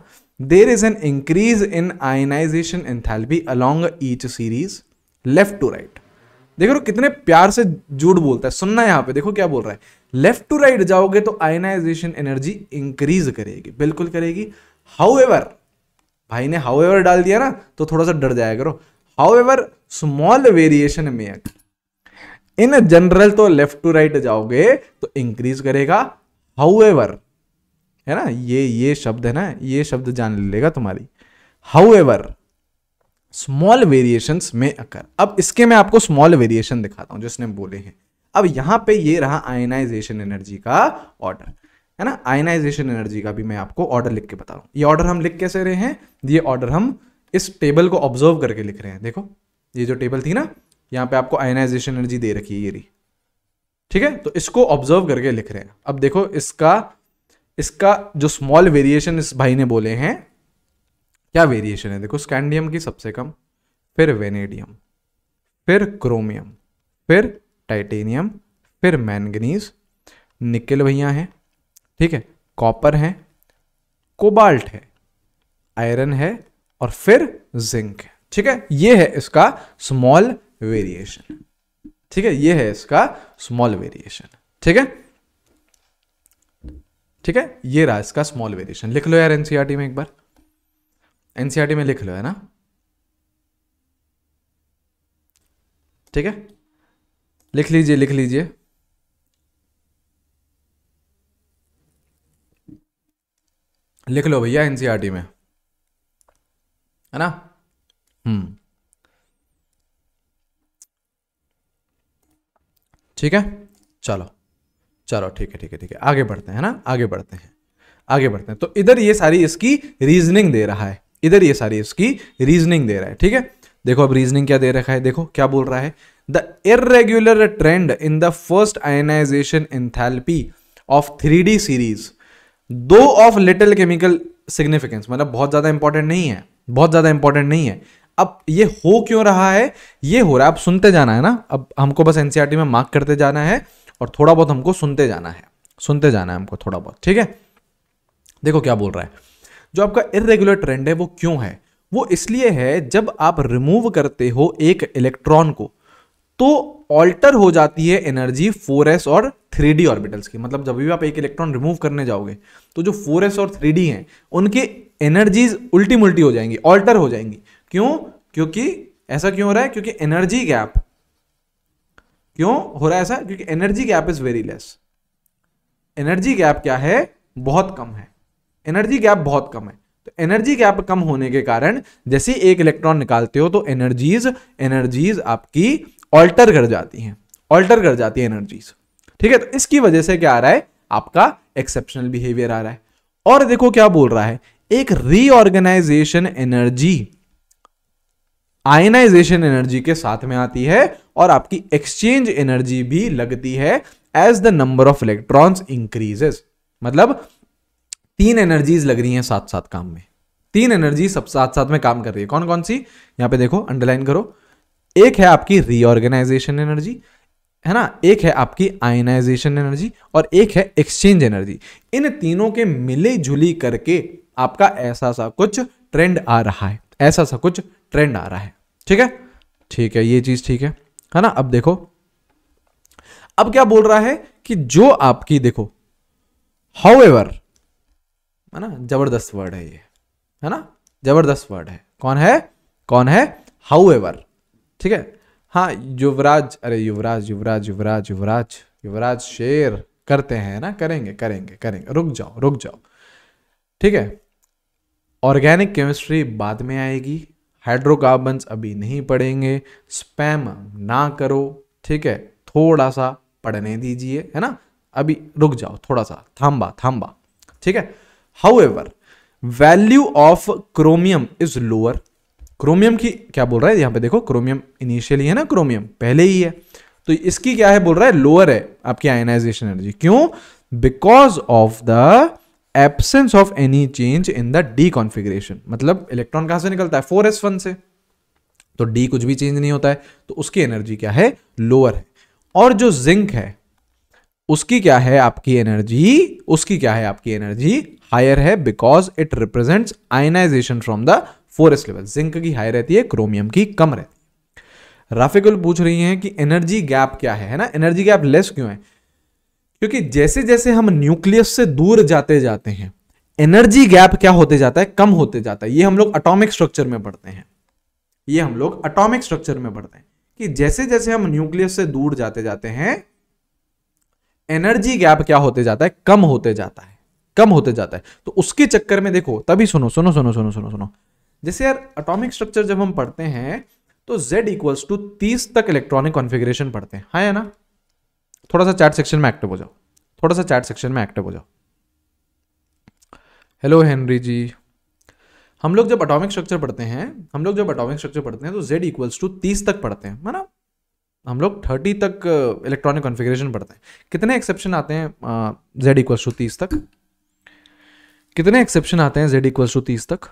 there is an increase in ionisation enthalpy along each series left to right देखो कितने प्यार से झूठ बोलता है सुनना यहां पे देखो क्या बोल रहा है लेफ्ट टू राइट जाओगे तो आयनाइजेशन एनर्जी इंक्रीज करेगी बिल्कुल करेगी हाउ भाई ने हाउ डाल दिया ना तो थोड़ा सा डर जाया करो हाउ एवर स्मॉल वेरिएशन में इन जनरल तो लेफ्ट टू राइट जाओगे तो इंक्रीज करेगा हाउ एवर है ना ये ये शब्द है ना ये शब्द जान लेगा तुम्हारी हाउ एवर स्मॉल वेरिएशंस में अकर अब इसके मैं आपको स्मॉल वेरिएशन दिखाता हूं जिसने बोले हैं अब यहां पे ये रहा आयनाइजेशन एनर्जी का ऑर्डर है ना आयनाइजेशन एनर्जी का भी मैं आपको ऑर्डर लिख के बता रहा हूं ये ऑर्डर हम लिख कैसे रहे हैं ये ऑर्डर हम इस टेबल को ऑब्जर्व करके लिख रहे हैं देखो ये जो टेबल थी ना यहाँ पे आपको आयनाइजेशन एनर्जी दे रखी है ये रही ठीक है तो इसको ऑब्जर्व करके लिख रहे हैं अब देखो इसका इसका जो स्मॉल वेरिएशन इस भाई ने बोले हैं क्या वेरिएशन है देखो स्कैंडियम की सबसे कम फिर वेनेडियम फिर क्रोमियम फिर टाइटेनियम फिर मैंगनीज निकल भैया हैं ठीक है कॉपर है कोबाल्ट है आयरन है और फिर जिंक है ठीक है ये है इसका स्मॉल वेरिएशन ठीक है ये है इसका स्मॉल वेरिएशन ठीक है ठीक है ये रहा इसका स्मॉल वेरिएशन लिख लो यार एनसीआरटी e में एक बार एनसीआरटी e में लिख लो है ना ठीक है लिख लीजिए लिख लीजिए लिख लो भैया एनसीआरटी e में है ना हम्म ठीक है चलो चलो ठीक है ठीक है ठीक है आगे बढ़ते हैं ना आगे बढ़ते हैं आगे बढ़ते हैं तो इधर ये सारी इसकी रीजनिंग दे रहा है इधर ये सारी इसकी रीजनिंग दे रहा है ठीक है देखो अब रीजनिंग क्या दे रखा है देखो क्या बोल रहा है the irregular trend in the first ionisation enthalpy of three series though of little chemical significance मतलब बहुत ज्यादा इंपॉर्टेंट नहीं है बहुत ज्यादा इंपॉर्टेंट नहीं है अब ये हो क्यों रहा है ये हो रहा है अब सुनते जाना है ना अब हमको बस एनसीआर e में मार्क करते जाना है और थोड़ा बहुत हमको सुनते जाना है सुनते जाना है हमको थोड़ा बहुत ठीक है देखो क्या बोल रहा है जो आपका इरेगुलर ट्रेंड है वो क्यों है वो इसलिए है जब आप रिमूव करते हो एक इलेक्ट्रॉन को तो ऑल्टर हो जाती है एनर्जी 4s और 3d ऑर्बिटल्स की मतलब जब भी आप एक इलेक्ट्रॉन रिमूव करने जाओगे तो जो 4s और 3d हैं उनकी एनर्जीज उल्टी मुल्टी हो जाएंगी ऑल्टर हो जाएंगी क्यों क्योंकि ऐसा क्यों हो रहा है क्योंकि एनर्जी गैप क्यों हो रहा है ऐसा क्योंकि energy gap is very less energy gap क्या है बहुत कम है एनर्जी गैप बहुत कम है तो एनर्जी गैप कम होने के कारण जैसे एक इलेक्ट्रॉन निकालते हो तो एनर्जीज एनर्जीज आपकी ऑल्टर कर जाती हैं ऑल्टर कर जाती है एनर्जीज ठीक है तो इसकी वजह से क्या आ रहा है आपका एक्सेप्शनल बिहेवियर आ रहा है और देखो क्या बोल रहा है एक रीऑर्गेनाइजेशन एनर्जी आयनाइजेशन एनर्जी के साथ में आती है और आपकी एक्सचेंज एनर्जी भी लगती है as the number of electrons increases मतलब तीन एनर्जीज लग रही हैं साथ साथ काम में तीन एनर्जी सब साथ साथ में काम कर रही है कौन कौन सी यहां पे देखो अंडरलाइन करो एक है आपकी रीऑर्गेनाइजेशन एनर्जी है ना एक है आपकी आयनाइजेशन एनर्जी और एक है एक्सचेंज एनर्जी इन तीनों के मिले जुली करके आपका ऐसा सा कुछ ट्रेंड आ रहा है ऐसा सा कुछ ट्रेंड आ रहा है ठीक है ठीक है ये चीज ठीक है है ना अब देखो अब क्या बोल रहा है कि जो आपकी देखो हाउ एवर है ना जबरदस्त वर्ड है ये है ना जबरदस्त वर्ड है कौन है कौन है हाउ एवर ठीक है हाँ युवराज अरे युवराज युवराज युवराज युवराज युवराज शेर करते हैं ना करेंगे करेंगे करेंगे रुक जाओ रुक जाओ ठीक है ऑर्गेनिक केमिस्ट्री बाद में आएगी हाइड्रोकार्बन्स अभी नहीं पढ़ेंगे स्पैम ना करो ठीक है थोड़ा सा पढ़ने दीजिए है ना अभी रुक जाओ थोड़ा सा थाम्बा थाम्बा ठीक है however value of chromium is lower chromium की क्या बोल रहा है यहां पे देखो क्रोमियम इनिशियली है ना क्रोमियम पहले ही है तो इसकी क्या है बोल रहा है लोअर है आपकी आयनाइजेशन एनर्जी क्यों because of the absence of any change in the D configuration मतलब इलेक्ट्रॉन कहां से निकलता है फोर एस वन से तो डी कुछ भी चेंज नहीं होता है तो उसकी एनर्जी क्या है लोअर है और जो जिंक है उसकी क्या है आपकी एनर्जी उसकी क्या है आपकी एनर्जी हायर है because it represents ionisation from the four S level zinc की हाई रहती है क्रोमियम की कम रहती है राफिकुल पूछ रही हैं कि एनर्जी गैप क्या है है ना एनर्जी गैप लेस क्यों है क्योंकि जैसे जैसे हम न्यूक्लियस से दूर जाते जाते हैं एनर्जी गैप क्या होते जाता है कम होते जाता है ये हम लोग अटोमिक स्ट्रक्चर में पढ़ते हैं ये हम लोग अटोमिक स्ट्रक्चर में पढ़ते हैं कि जैसे जैसे हम न्यूक्लियस से दूर जाते जाते हैं एनर्जी गैप क्या होते जाता है कम होते जाता है कम होते जाता है तो उसके चक्कर में देखो तभी सुनो सुनो सुनो सुनो सुनो सुनो जैसे यार अटोमिक स्ट्रक्चर जब हम पढ़ते हैं तो जेड इक्वल्स टू तीस तक इलेक्ट्रॉनिक कॉन्फिग्रेशन पढ़ते हैं हाँ है ना थोड़ा सा चैट सेक्शन में एक्टिव हो जाओ थोड़ा सा चैट सेक्शन में एक्टिव हो जाओ हेलो हेनरी जी हम लोग जब अटोमिक स्ट्रक्चर पढ़ते हैं हम लोग जब अटोमिक स्ट्रक्चर पढ़ते हैं तो जेड इक्वल्स टू तीस तक पढ़ते हैं है ना हम लोग थर्टी तक इलेक्ट्रॉनिक uh, कॉन्फ़िगरेशन पढ़ते हैं कितने एक्सेप्शन आते हैं जेड इक्वल्स टू तीस तक कितने एक्सेप्शन आते हैं जेड इक्वल्स टू तीस तक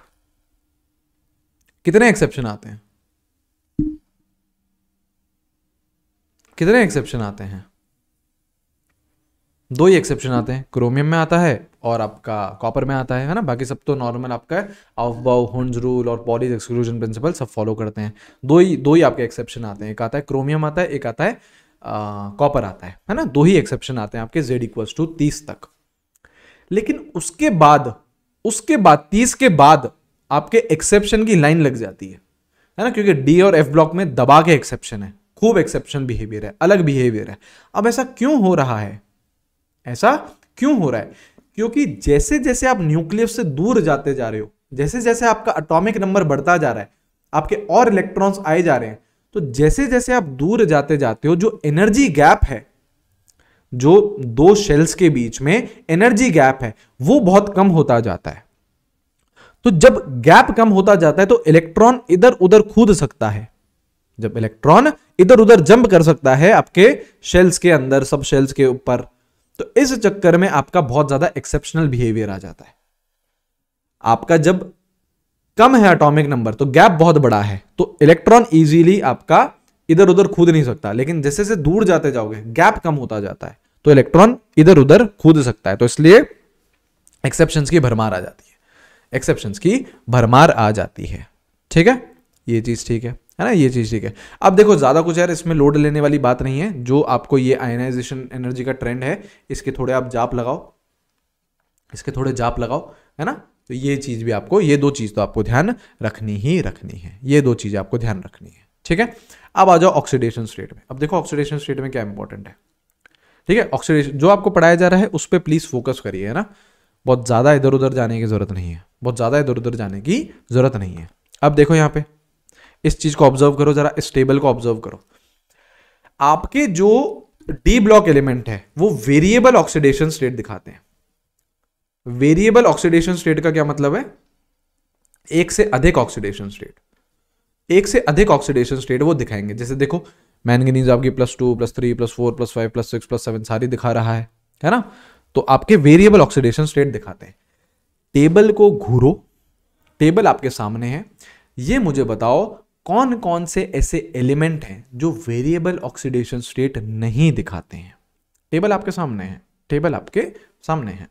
कितने एक्सेप्शन आते हैं कितने एक्सेप्शन आते हैं दो ही एक्सेप्शन आते हैं क्रोमियम में आता है और आपका कॉपर में आता है है ना बाकी सब तो नॉर्मल आपका अफबाव हुंज रूल और पॉलीज एक्सक्लूजन प्रिंसिपल सब फॉलो करते हैं दो ही दो ही आपके एक्सेप्शन आते हैं एक आता है क्रोमियम आता है एक आता है कॉपर आता है है ना दो ही एक्सेप्शन आते हैं आपके जेड इक्वल्स टू तीस तक लेकिन उसके बाद उसके बाद तीस के बाद आपके एक्सेप्शन की लाइन लग जाती है है ना क्योंकि डी और एफ ब्लॉक में दबा के एक्सेप्शन है खूब एक्सेप्शन बिहेवियर है अलग बिहेवियर है अब ऐसा क्यों हो रहा है ऐसा क्यों हो रहा है क्योंकि जैसे जैसे आप न्यूक्लियस से दूर जाते जा रहे हो जैसे जैसे आपका अटोमिक नंबर बढ़ता जा रहा है आपके और इलेक्ट्रॉन्स आए जा रहे हैं तो जैसे जैसे आप दूर जाते जाते हो जो एनर्जी गैप है जो दो शेल्स के बीच में एनर्जी गैप है वो बहुत कम होता जाता है तो जब गैप कम होता जाता है तो इलेक्ट्रॉन इधर उधर कूद सकता है जब इलेक्ट्रॉन इधर उधर जंप कर सकता है आपके शेल्स के अंदर सब शेल्स के ऊपर तो इस चक्कर में आपका बहुत ज्यादा एक्सेप्शनल बिहेवियर आ जाता है आपका जब कम है एटॉमिक नंबर तो गैप बहुत बड़ा है तो इलेक्ट्रॉन इजीली आपका इधर उधर कूद नहीं सकता लेकिन जैसे जैसे दूर जाते जाओगे गैप कम होता जाता है तो इलेक्ट्रॉन इधर उधर कूद सकता है तो इसलिए एक्सेप्शन की भरमार आ जाती है एक्सेप्शन की भरमार आ जाती है ठीक है ये चीज ठीक है है ना ये चीज़ ठीक है अब देखो ज़्यादा कुछ यार इसमें लोड लेने वाली बात नहीं है जो आपको ये आयनाइजेशन एनर्जी का ट्रेंड है इसके थोड़े आप जाप लगाओ इसके थोड़े जाप लगाओ है ना तो ये चीज़ भी आपको ये दो चीज़ तो आपको ध्यान रखनी ही रखनी है ये दो चीज़ आपको ध्यान रखनी है ठीक है अब आ जाओ ऑक्सीडेशन स्टेट में अब देखो ऑक्सीडेशन स्टेट में क्या इंपॉर्टेंट है ठीक है ऑक्सीडेशन जो आपको पढ़ाया जा रहा है उस पर प्लीज़ फोकस करिए है ना बहुत ज़्यादा इधर उधर जाने की ज़रूरत नहीं है बहुत ज़्यादा इधर उधर जाने की ज़रूरत नहीं है अब देखो यहाँ पे इस चीज को ऑब्जर्व करो जरा इस टेबल को ऑब्जर्व करो आपके जो डी ब्लॉक एलिमेंट है वो वेरिएबल ऑक्सीडेशन स्टेट दिखाते हैं वेरिएबल ऑक्सीडेशन स्टेट का क्या मतलब है एक से अधिक ऑक्सीडेशन स्टेट एक से अधिक ऑक्सीडेशन स्टेट वो दिखाएंगे जैसे देखो मैनगनीज आपकी plus two plus three plus four plus five plus six plus seven सारी दिखा रहा है है ना तो आपके वेरिएबल ऑक्सीडेशन स्टेट दिखाते हैं टेबल को घूरो टेबल आपके सामने है ये मुझे बताओ कौन कौन से ऐसे एलिमेंट हैं जो वेरिएबल ऑक्सीडेशन स्टेट नहीं दिखाते हैं टेबल आपके सामने है टेबल आपके सामने है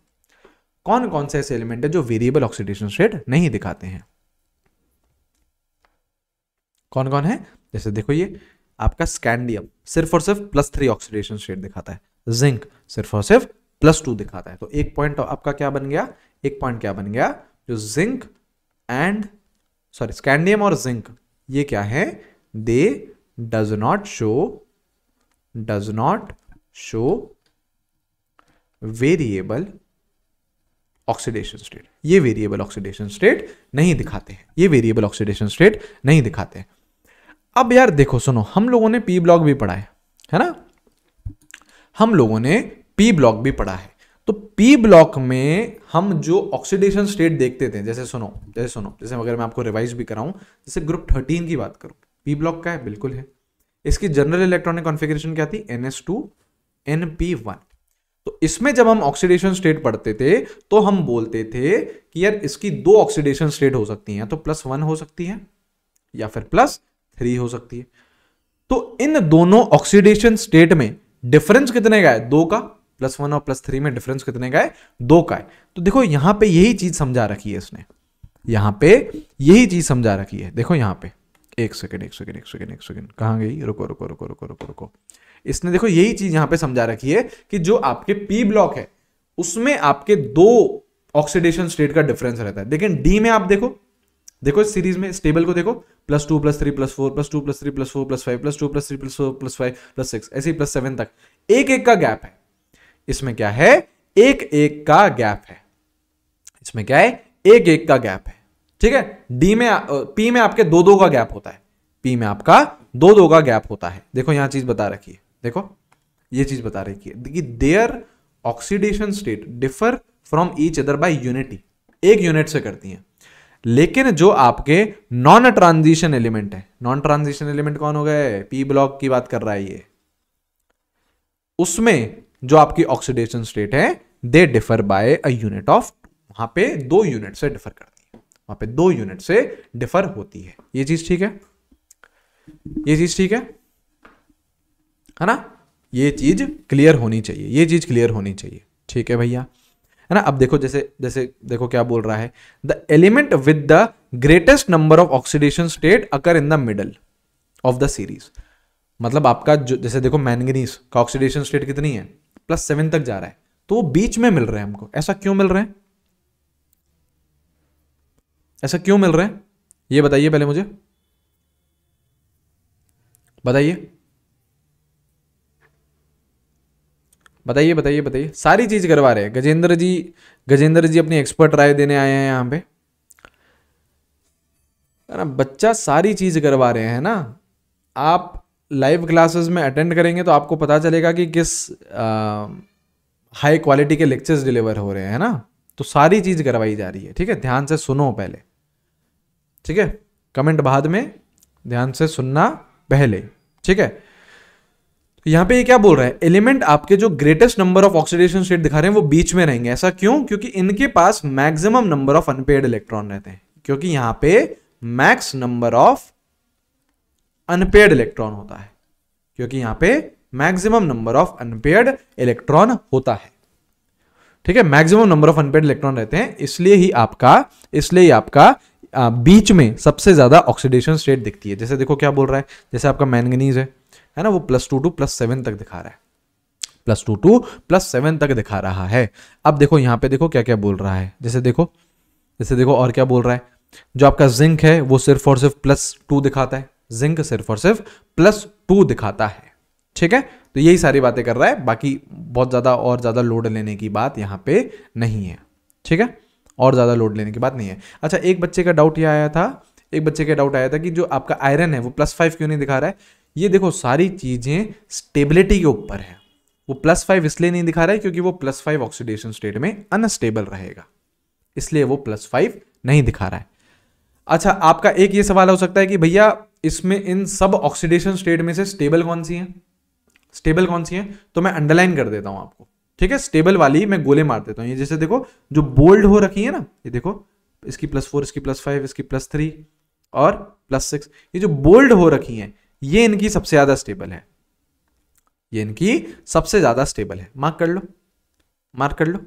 कौन कौन से ऐसे एलिमेंट है जो वेरिएबल ऑक्सीडेशन स्टेट नहीं दिखाते हैं कौन कौन है जैसे देखो ये आपका स्कैंडियम सिर्फ और सिर्फ प्लस थ्री ऑक्सीडेशन स्टेट दिखाता है जिंक सिर्फ और सिर्फ प्लस टू दिखाता है तो एक पॉइंट तो आपका क्या बन गया एक पॉइंट क्या बन गया जो जिंक एंड सॉरी स्कैंडियम और जिंक ये क्या है they does not show does not show variable oxidation state ये वेरिएबल ऑक्सीडेशन स्टेट नहीं दिखाते हैं ये वेरिएबल ऑक्सीडेशन स्टेट नहीं दिखाते हैं अब यार देखो सुनो हम लोगों ने पी ब्लॉक भी पढ़ा है है ना हम लोगों ने पी ब्लॉक भी पढ़ा है तो पी ब्लॉक में हम जो ऑक्सीडेशन स्टेट देखते थे जैसे सुनो जैसे सुनो जैसे अगर मैं आपको रिवाइज भी कराऊं जैसे ग्रुप थर्टीन की बात करूं पी ब्लॉक का है बिल्कुल है इसकी जनरल इलेक्ट्रॉनिक कॉन्फ़िगरेशन क्या थी N S two N P one तो इसमें जब हम ऑक्सीडेशन स्टेट पढ़ते थे तो हम बोलते थे कि यार इसकी दो ऑक्सीडेशन स्टेट हो सकती हैं तो प्लस वन हो सकती है या फिर प्लस थ्री हो सकती है तो इन दोनों ऑक्सीडेशन स्टेट में डिफरेंस कितने का है दो का प्लस वन और प्लस थ्री में डिफरेंस कितने का है दो का है तो देखो यहां पे यही चीज समझा रखी है इसने यहाँ पे यही चीज समझा रखी है देखो यहां पे एक सेकेंड एक सेकेंड एक सेकेंड एक सेकेंड कहां गई रुको रुको रुको रुको रुको रुको इसने देखो यही चीज यहां पे समझा रखी है कि जो आपके पी ब्लॉक है उसमें आपके दो ऑक्सीडेशन स्टेट का डिफरेंस रहता है लेकिन डी में आप देखो देखो इस सीरीज में स्टेबल को देखो plus two plus three plus four plus two plus three plus four plus five plus two plus three plus four plus five plus six ऐसे प्लस सेवन तक एक एक का गैप है इसमें क्या है एक एक का गैप है इसमें क्या है एक एक का गैप है ठीक है डी में पी में आपके दो दो का गैप होता है पी में आपका दो दो का गैप होता है देखो यहां चीज बता रखी है देखो ये चीज बता रखी है कि their oxidation state differ from each other by unity एक यूनिट से करती हैं लेकिन जो आपके नॉन ट्रांजिशन एलिमेंट है नॉन ट्रांजिशन एलिमेंट कौन हो गए पी ब्लॉक की बात कर रहा है ये उसमें जो आपकी ऑक्सीडेशन स्टेट है they differ by a unit of वहां पे दो यूनिट से डिफर करती है वहां पे दो यूनिट से डिफर होती है ये चीज ठीक है ये चीज ठीक है है ना ये चीज क्लियर होनी चाहिए ये चीज क्लियर होनी चाहिए ठीक है भैया है ना अब देखो जैसे जैसे देखो क्या बोल रहा है the element with the greatest number of oxidation state occur in the middle of the series मतलब आपका जो जैसे देखो मैंगनीज का ऑक्सीडेशन स्टेट कितनी है प्लस सेवन तक जा रहा है तो वो बीच में मिल रहा है हमको ऐसा क्यों मिल रहा है ऐसा क्यों मिल रहा है ये बताइए पहले मुझे बताइए बताइए बताइए बताइए सारी चीज करवा रहे हैं गजेंद्र जी गजेंद्र जी अपनी एक्सपर्ट राय देने आए हैं यहां पे ना बच्चा सारी चीज करवा रहे हैं ना आप लाइव क्लासेस में अटेंड करेंगे तो आपको पता चलेगा कि किस हाई क्वालिटी के लेक्चर्स डिलीवर हो रहे हैं ना तो सारी चीज़ करवाई जा रही है ठीक है ध्यान से सुनो पहले ठीक है कमेंट बाद में ध्यान से सुनना पहले ठीक है यहां पे ये क्या बोल रहा है एलिमेंट आपके जो greatest number of oxidation state दिखा रहे हैं वो बीच में रहेंगे ऐसा क्यों क्योंकि इनके पास maximum number of unpaired electron रहते हैं क्योंकि यहाँ पे max number of unpaired electron होता है क्योंकि यहां पे maximum number of unpaired electron होता है ठीक है maximum number of unpaired electron रहते हैं इसलिए ही आपका इसलिए ही आपका आ, बीच में सबसे ज्यादा ऑक्सीडेशन स्टेट दिखती है जैसे देखो क्या बोल रहा है जैसे आपका मैंगनीज है है ना वो plus two to plus seven तक दिखा रहा है plus two to plus seven तक दिखा रहा है अब देखो यहां पे देखो क्या क्या बोल रहा है जैसे देखो जैसे देखो और क्या बोल रहा है जो आपका जिंक है वो सिर्फ और सिर्फ प्लस टू दिखाता है जिंक सिर्फ और सिर्फ प्लस टू दिखाता है ठीक है तो यही सारी बातें कर रहा है बाकी बहुत ज़्यादा और ज़्यादा लोड लेने की बात यहां पे नहीं है ठीक है और ज़्यादा लोड लेने की बात नहीं है अच्छा एक बच्चे का डाउट ये आया था एक बच्चे का डाउट आया था कि जो आपका आयरन है वो प्लस फाइव क्यों नहीं दिखा रहा है ये देखो सारी चीज़ें स्टेबिलिटी के ऊपर है वो प्लस फाइव इसलिए नहीं दिखा रहा है क्योंकि वो प्लस फाइव ऑक्सीडेशन स्टेट में अनस्टेबल रहेगा इसलिए वो प्लस फाइव नहीं दिखा रहा है अच्छा आपका एक ये सवाल हो सकता है कि भैया इसमें इन सब ऑक्सीडेशन स्टेट में से स्टेबल कौन सी है स्टेबल कौन सी है तो मैं अंडरलाइन कर देता हूं आपको ठीक है स्टेबल वाली मैं गोले मार देता हूं ये जैसे देखो जो बोल्ड हो रखी है ना ये देखो इसकी प्लस फोर इसकी प्लस फाइव इसकी प्लस थ्री और प्लस सिक्स ये जो बोल्ड हो रखी है ये इनकी सबसे ज्यादा स्टेबल है ये इनकी सबसे ज्यादा स्टेबल है मार्क कर लो मार्क कर लो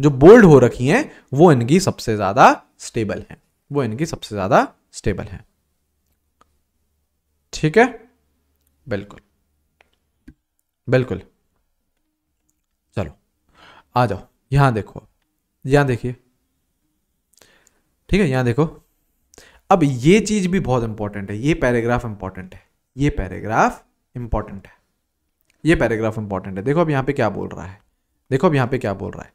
जो बोल्ड हो रखी है वो इनकी सबसे ज्यादा स्टेबल है वो इनकी सबसे ज़्यादा स्टेबल है ठीक है बिल्कुल बिल्कुल चलो आ जाओ यहाँ देखो यहाँ देखिए ठीक है यहाँ देखो अब ये चीज़ भी बहुत इंपॉर्टेंट है ये पैराग्राफ इंपॉर्टेंट है ये पैराग्राफ इंपॉर्टेंट है ये पैराग्राफ इंपॉर्टेंट है देखो अब यहाँ पे क्या बोल रहा है देखो अब यहाँ पे क्या बोल रहा है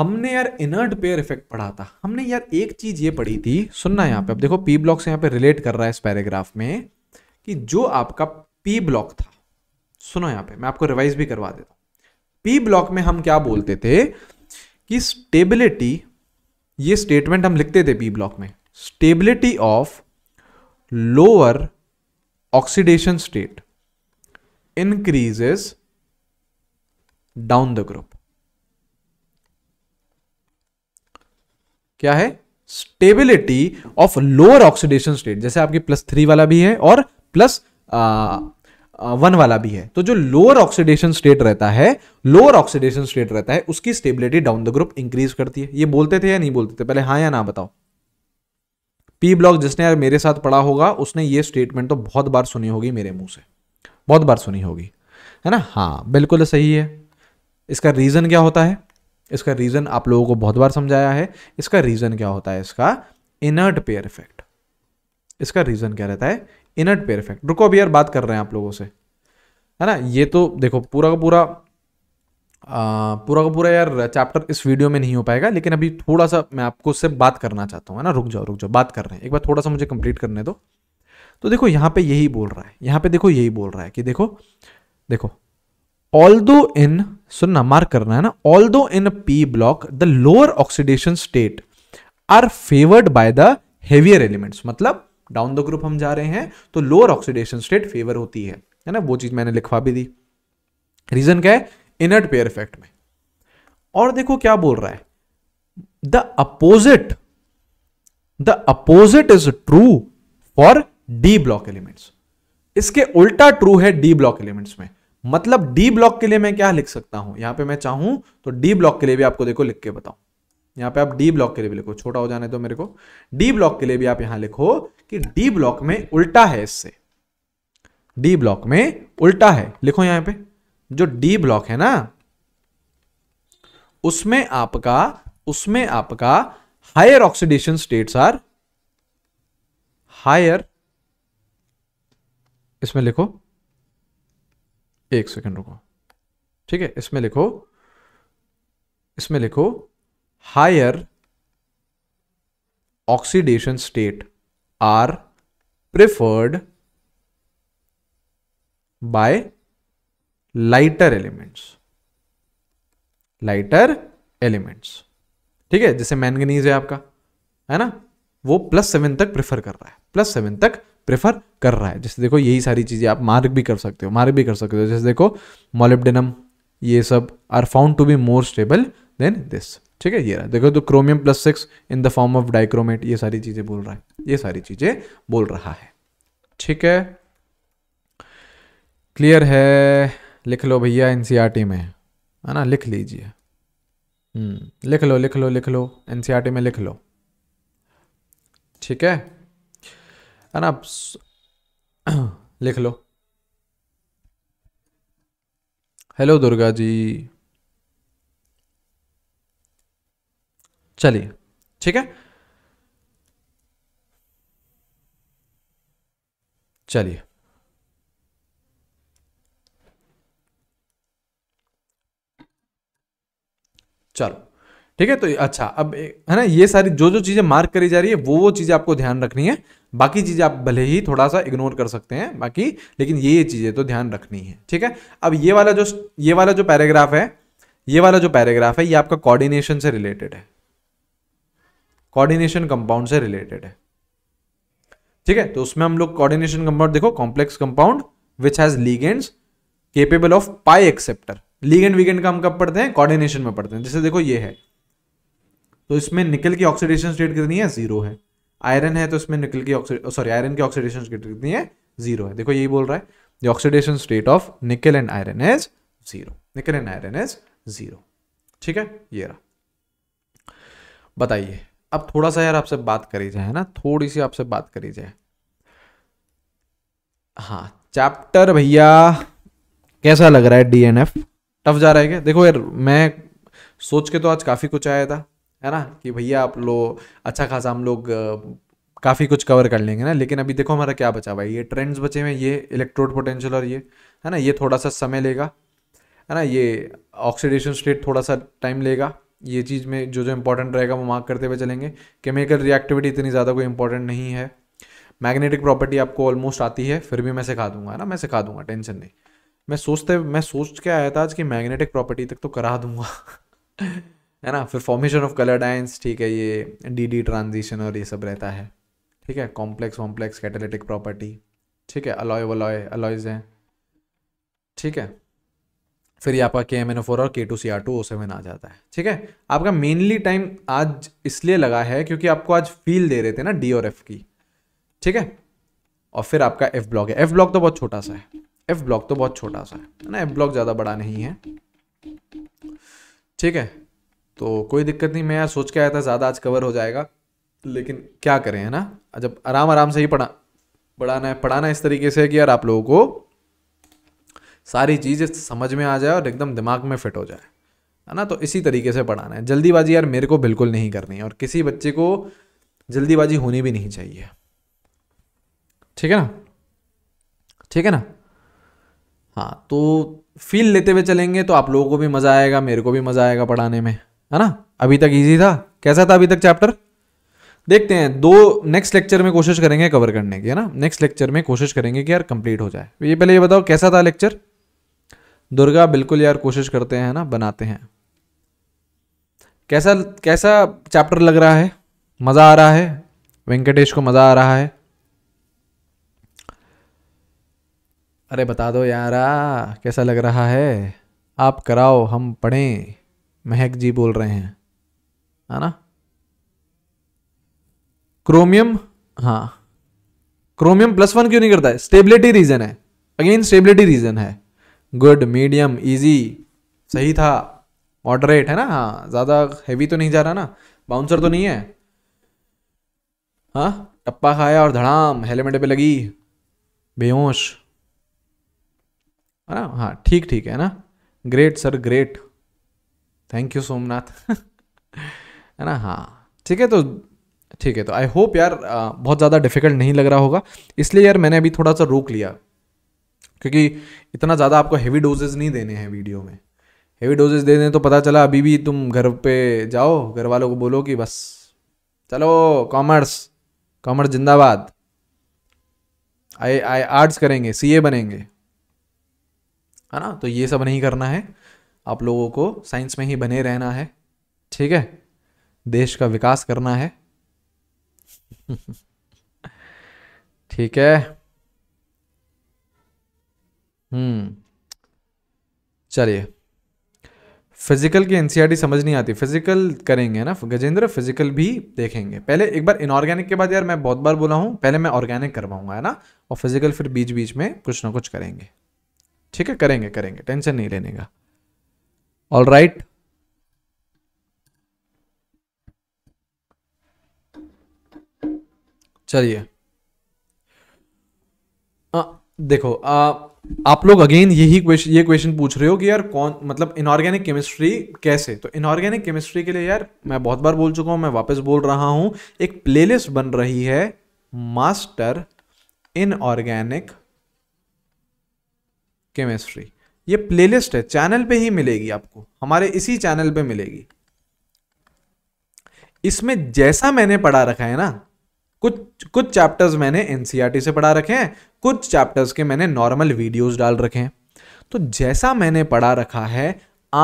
हमने यार इनर्ट पेयर इफेक्ट पढ़ा था हमने यार एक चीज ये पढ़ी थी सुनना यहाँ पे अब देखो पी ब्लॉक से यहाँ पे रिलेट कर रहा है इस पैराग्राफ में कि जो आपका पी ब्लॉक था सुनो यहाँ पे मैं आपको रिवाइज भी करवा देता हूँ पी ब्लॉक में हम क्या बोलते थे कि स्टेबिलिटी ये स्टेटमेंट हम लिखते थे पी ब्लॉक में stability of lower oxidation state increases down the group क्या है stability of lower oxidation state जैसे आपके प्लस थ्री वाला भी है और प्लस वन वाला भी है तो जो लोअर ऑक्सीडेशन स्टेट रहता है लोअर ऑक्सीडेशन स्टेट रहता है उसकी stability down the group increase करती है ये बोलते थे या नहीं बोलते थे पहले हाँ या ना बताओ पी ब्लॉक जिसने यार मेरे साथ पढ़ा होगा उसने ये स्टेटमेंट तो बहुत बार सुनी होगी मेरे मुंह से बहुत बार सुनी होगी है ना हाँ बिल्कुल सही है इसका रीजन क्या होता है इसका रीज़न आप लोगों को बहुत बार समझाया है इसका रीज़न क्या होता है इसका इनर्ट पेयर इफेक्ट इसका रीज़न क्या रहता है इनर्ट पेयर इफेक्ट रुको अभी यार बात कर रहे हैं आप लोगों से है ना ये तो देखो पूरा का पूरा आ, पूरा का पूरा यार चैप्टर इस वीडियो में नहीं हो पाएगा लेकिन अभी थोड़ा सा मैं आपको उससे बात करना चाहता हूँ है ना रुक जाओ रुक जाओ बात कर रहे हैं एक बार थोड़ा सा मुझे कंप्लीट करने दो तो देखो यहाँ पे यही बोल रहा है यहाँ पे देखो यही बोल रहा है कि देखो देखो ऑल दो इन सुनना मार्क करना है ना although in P block the lower oxidation state are favoured by the heavier elements मतलब डाउन द ग्रुप हम जा रहे हैं तो लोअर ऑक्सीडेशन स्टेट फेवर होती है है ना वो चीज मैंने लिखवा भी दी रीजन क्या है इनर्ट पेयर इफेक्ट में और देखो क्या बोल रहा है the opposite the opposite is true for D block elements इसके उल्टा ट्रू है डी ब्लॉक एलिमेंट्स में मतलब डी ब्लॉक के लिए मैं क्या लिख सकता हूं यहां पे मैं चाहूं तो डी ब्लॉक के लिए भी आपको देखो लिख के बताऊं यहां पे आप डी ब्लॉक के लिए भी लिखो छोटा हो जाने तो मेरे को डी ब्लॉक के लिए भी आप यहां लिखो कि डी ब्लॉक में उल्टा है इससे डी ब्लॉक में उल्टा है लिखो यहां पे जो डी ब्लॉक है ना उसमें आपका उसमें आपका higher oxidation states are higher इसमें लिखो एक सेकेंड रुको ठीक है इसमें लिखो इसमें लिखो higher oxidation state are preferred by lighter elements lighter elements ठीक है जैसे मैंगनीज है आपका है ना वो प्लस सेवन तक प्रिफर कर रहा है प्लस सेवन तक प्रेफर कर रहा है जैसे देखो यही सारी चीज़ें आप मार्क भी कर सकते हो मार्क भी कर सकते हो जैसे देखो मोलिब्डेनम ये सब are found to be more stable than this ठीक है ये रहा देखो तो chromium plus six in the form of dichromate ये सारी चीज़ें बोल रहा है ये सारी चीज़ें बोल रहा है ठीक है क्लियर है लिख लो भैया एन e में है ना लिख लीजिए हम्म, लिख लो लिख लो लिख लो एन e में लिख लो ठीक है है ना (clears throat) लिख लो हेलो दुर्गा जी चलिए ठीक है चलिए चलो ठीक है तो अच्छा अब है ना ये सारी जो जो चीज़ें मार्क करी जा रही है वो वो चीज़ें आपको ध्यान रखनी है बाकी चीज़ें आप भले ही थोड़ा सा इग्नोर कर सकते हैं बाकी लेकिन ये ये चीज़ें तो ध्यान रखनी है ठीक है अब ये वाला जो ये वाला जो पैराग्राफ है ये वाला जो पैराग्राफ है ये आपका कोऑर्डिनेशन से रिलेटेड है कोऑर्डिनेशन कंपाउंड से रिलेटेड है ठीक है तो उसमें हम लोग कॉर्डिनेशन कंपाउंड देखो complex compound which has ligands capable of pi acceptor ligand वीगेंड का हम कब पढ़ते हैं कॉर्डिनेशन में पढ़ते हैं जैसे देखो ये है तो इसमें निकल की ऑक्सीडेशन स्टेट कितनी है जीरो है आयरन है तो इसमें निकल की सॉरी आयरन oh, की ऑक्सीडेशन स्टेट कितनी है जीरो है देखो यही बोल रहा है the oxidation state of nickel and iron is zero nickel and iron is zero ठीक है ये रहा बताइए अब थोड़ा सा यार आपसे बात करी जाए ना थोड़ी सी आपसे बात करी जाए हाँ चैप्टर भैया कैसा लग रहा है डीएनएफ टफ जा रहा है क्या देखो यार मैं सोच के तो आज काफ़ी कुछ आया था है ना कि भैया आप लोग अच्छा खासा हम लोग काफ़ी कुछ कवर कर लेंगे ना लेकिन अभी देखो हमारा क्या बचा हुआ है ये ट्रेंड्स बचे हुए ये इलेक्ट्रोड पोटेंशियल और ये है ना ये थोड़ा सा समय लेगा है ना ये ऑक्सीडेशन स्टेट थोड़ा सा टाइम लेगा ये चीज़ में जो जो इंपॉर्टेंट रहेगा वो मार्क करते हुए चलेंगे केमिकल रिएक्टिविटी इतनी ज़्यादा कोई इंपॉर्टेंट नहीं है मैग्नेटिक प्रॉपर्टी आपको ऑलमोस्ट आती है फिर भी मैं सिखा दूंगा है ना मैं सिखा दूंगा टेंशन नहीं मैं सोचते मैं सोच के आया था आज कि मैग्नेटिक प्रॉपर्टी तक तो करा दूंगा (laughs) है ना फिर फॉर्मेशन ऑफ कलर डाइंस ठीक है ये डी डी ट्रांजिशन और ये सब रहता है ठीक है कॉम्प्लेक्स वॉम्प्लेक्स कैटेलिटिक प्रॉपर्टी ठीक है अलॉय वलॉय अलॉयज हैं ठीक है फिर ये आपका के एम एन ओ फोर और K two C R two O seven आ जाता है ठीक है आपका मेनली टाइम आज इसलिए लगा है क्योंकि आपको आज फील दे रहे थे ना डी और एफ की ठीक है और फिर आपका एफ ब्लॉक है एफ ब्लॉक तो बहुत छोटा सा है एफ ब्लॉक तो बहुत छोटा सा है ना एफ ब्लॉक ज़्यादा बड़ा नहीं है ठीक है तो कोई दिक्कत नहीं मैं यार सोच के आया था ज़्यादा आज कवर हो जाएगा लेकिन क्या करें है ना जब आराम आराम से ही पढ़ा पढ़ाना है पढ़ाना इस तरीके से कि यार आप लोगों को सारी चीज़ें समझ में आ जाए और एकदम दिमाग में फिट हो जाए है ना तो इसी तरीके से पढ़ाना है जल्दीबाजी यार मेरे को बिल्कुल नहीं करनी है और किसी बच्चे को जल्दीबाजी होनी भी नहीं चाहिए ठीक है ना ठीक है ना हाँ तो फील लेते हुए चलेंगे तो आप लोगों को भी मज़ा आएगा मेरे को भी मज़ा आएगा पढ़ाने में है ना अभी तक इजी था कैसा था अभी तक चैप्टर देखते हैं दो नेक्स्ट लेक्चर में कोशिश करेंगे कवर करने की है ना नेक्स्ट लेक्चर में कोशिश करेंगे कि यार कंप्लीट हो जाए तो ये पहले ये बताओ कैसा था लेक्चर दुर्गा बिल्कुल यार कोशिश करते हैं ना बनाते हैं कैसा कैसा चैप्टर लग रहा है मज़ा आ रहा है वेंकटेश को मज़ा आ रहा है अरे बता दो यार कैसा लग रहा है आप कराओ हम पढ़ें महक जी बोल रहे हैं है ना क्रोमियम हाँ क्रोमियम प्लस वन क्यों नहीं करता है स्टेबिलिटी रीजन है अगेन स्टेबिलिटी रीजन है गुड मीडियम इजी सही था मॉडरेट है ना हाँ ज़्यादा हैवी तो नहीं जा रहा ना बाउंसर तो नहीं है हाँ टप्पा खाया और धड़ाम हेलमेट पे लगी बेहोश है ना हाँ ठीक ठीक है ना great sir great thank you Somnath है ना हाँ ठीक है तो ठीक है तो आई होप यार बहुत ज़्यादा डिफिकल्ट नहीं लग रहा होगा इसलिए यार मैंने अभी थोड़ा सा रोक लिया क्योंकि इतना ज़्यादा आपको हैवी डोजेज नहीं देने हैं वीडियो में हैवी डोजेज दे दें तो पता चला अभी भी तुम घर पे जाओ घर वालों को बोलो कि बस चलो कॉमर्स कॉमर्स जिंदाबाद आई आई आर्ट्स करेंगे सीए बनेंगे है ना तो ये सब नहीं करना है आप लोगों को साइंस में ही बने रहना है ठीक है देश का विकास करना है (laughs) ठीक है हम्म चलिए फिजिकल की एनसीईआरटी समझ नहीं आती फिजिकल करेंगे ना गजेंद्र फिजिकल भी देखेंगे पहले एक बार इनऑर्गेनिक के बाद यार मैं बहुत बार बोला हूं पहले मैं ऑर्गेनिक करवाऊंगा है ना और फिजिकल फिर बीच बीच में कुछ ना कुछ करेंगे ठीक है करेंगे करेंगे टेंशन नहीं लेने का all right चलिए देखो आ, आप लोग अगेन यही क्वेश्चन ये क्वेश्चन पूछ रहे हो कि यार कौन मतलब इनऑर्गेनिक केमिस्ट्री कैसे तो इनऑर्गेनिक केमिस्ट्री के लिए यार मैं बहुत बार बोल चुका हूं मैं वापस बोल रहा हूं एक प्लेलिस्ट बन रही है मास्टर इनऑर्गेनिक केमिस्ट्री ये प्लेलिस्ट है चैनल पे ही मिलेगी आपको हमारे इसी चैनल पे मिलेगी इसमें जैसा मैंने पढ़ा रखा है ना कुछ कुछ चैप्टर्स मैंने एनसीईआरटी e से पढ़ा रखे हैं कुछ चैप्टर्स के मैंने नॉर्मल वीडियोस डाल रखे हैं तो जैसा मैंने पढ़ा रखा है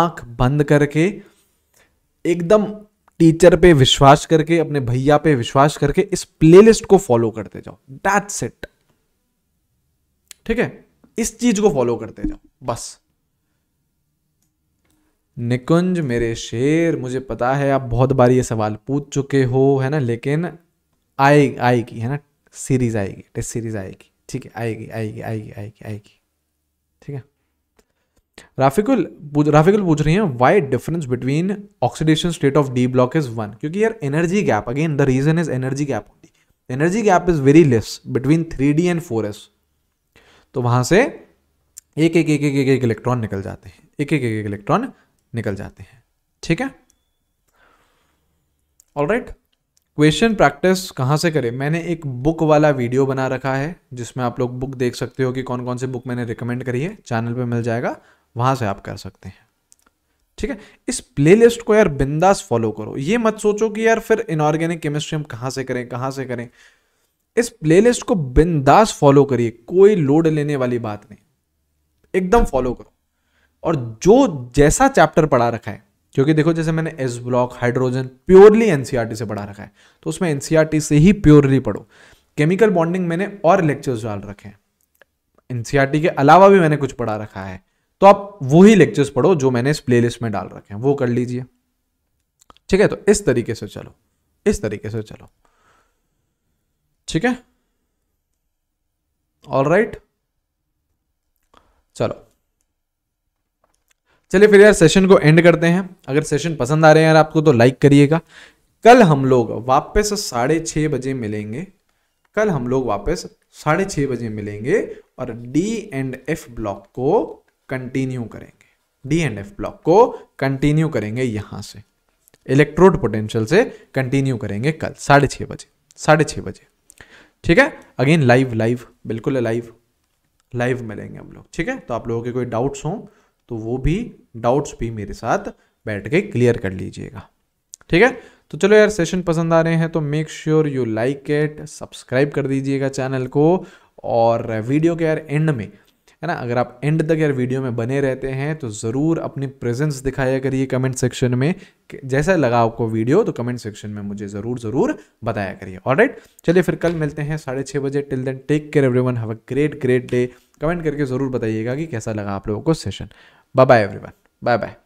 आंख बंद करके एकदम टीचर पे विश्वास करके अपने भैया पे विश्वास करके इस प्लेलिस्ट को फॉलो करते जाओ दैट्स इट ठीक है इस चीज को फॉलो करते जाओ बस निकुंज मेरे शेर मुझे पता है आप बहुत बार ये सवाल पूछ चुके हो है ना लेकिन आए आएगी है ना सीरीज आएगी टेस्ट सीरीज आएगी ठीक है आएगी आएगी आएगी आएगी आएगी ठीक है राफिकुल राफिकुल पूछ रही हैं why difference between oxidation state of D block is one क्योंकि यार energy gap again the reason is energy gap होती energy gap is very less between three D and four S तो वहां से एक एक एक एक एक एक इलेक्ट्रॉन निकल जाते हैं एक एक एक एक इलेक्ट्रॉन निकल जाते हैं ठीक है ऑल राइट क्वेश्चन प्रैक्टिस कहाँ से करें मैंने एक बुक वाला वीडियो बना रखा है जिसमें आप लोग बुक देख सकते हो कि कौन कौन से बुक मैंने रिकमेंड करी है चैनल पे मिल जाएगा वहाँ से आप कर सकते हैं ठीक है इस प्लेलिस्ट को यार बिंदास फॉलो करो ये मत सोचो कि यार फिर इनऑर्गेनिक केमिस्ट्री हम कहाँ से करें कहाँ से करें इस प्लेलिस्ट को बिंदास फॉलो करिए कोई लोड लेने वाली बात नहीं एकदम फॉलो करो और जो जैसा चैप्टर पढ़ा रखा है क्योंकि देखो जैसे मैंने S block hydrogen purely NCERT से पढ़ा रखा है तो उसमें एनसीआरटी e से ही प्योरली पढ़ो केमिकल बॉन्डिंग मैंने और लेक्चर्स डाल रखे हैं एनसीआरटी e के अलावा भी मैंने कुछ पढ़ा रखा है तो आप वो ही लेक्चर्स पढ़ो जो मैंने इस प्लेलिस्ट में डाल रखे हैं वो कर लीजिए ठीक है तो इस तरीके से चलो इस तरीके से चलो ठीक है ऑल राइट चलो चलिए फिर यार सेशन को एंड करते हैं अगर सेशन पसंद आ रहे हैं यार आपको तो लाइक करिएगा कल हम लोग वापस साढ़े छः बजे मिलेंगे कल हम लोग वापस साढ़े छः बजे मिलेंगे और डी एंड एफ ब्लॉक को कंटिन्यू करेंगे डी एंड एफ ब्लॉक को कंटिन्यू करेंगे यहाँ से इलेक्ट्रोड पोटेंशियल से कंटिन्यू करेंगे कल साढ़े छः बजे साढ़े छः बजे ठीक है अगेन लाइव लाइव बिल्कुल लाइव लाइव मिलेंगे हम लोग ठीक है तो आप लोगों के कोई डाउट्स हों तो वो भी डाउट्स भी मेरे साथ बैठ के क्लियर कर लीजिएगा ठीक है तो चलो यार सेशन पसंद आ रहे हैं तो make sure you like it subscribe कर दीजिएगा चैनल को और वीडियो के यार एंड में है ना अगर आप एंड तक यार वीडियो में बने रहते हैं तो ज़रूर अपनी प्रेजेंस दिखाया करिए कमेंट सेक्शन में जैसा लगा आपको वीडियो तो कमेंट सेक्शन में मुझे ज़रूर ज़रूर बताया करिए और चलिए फिर कल मिलते हैं साढ़े छः बजे till then take care everyone have a great great day comment करके ज़रूर बताइएगा कि कैसा लगा आप लोगों को session bye bye one bye bye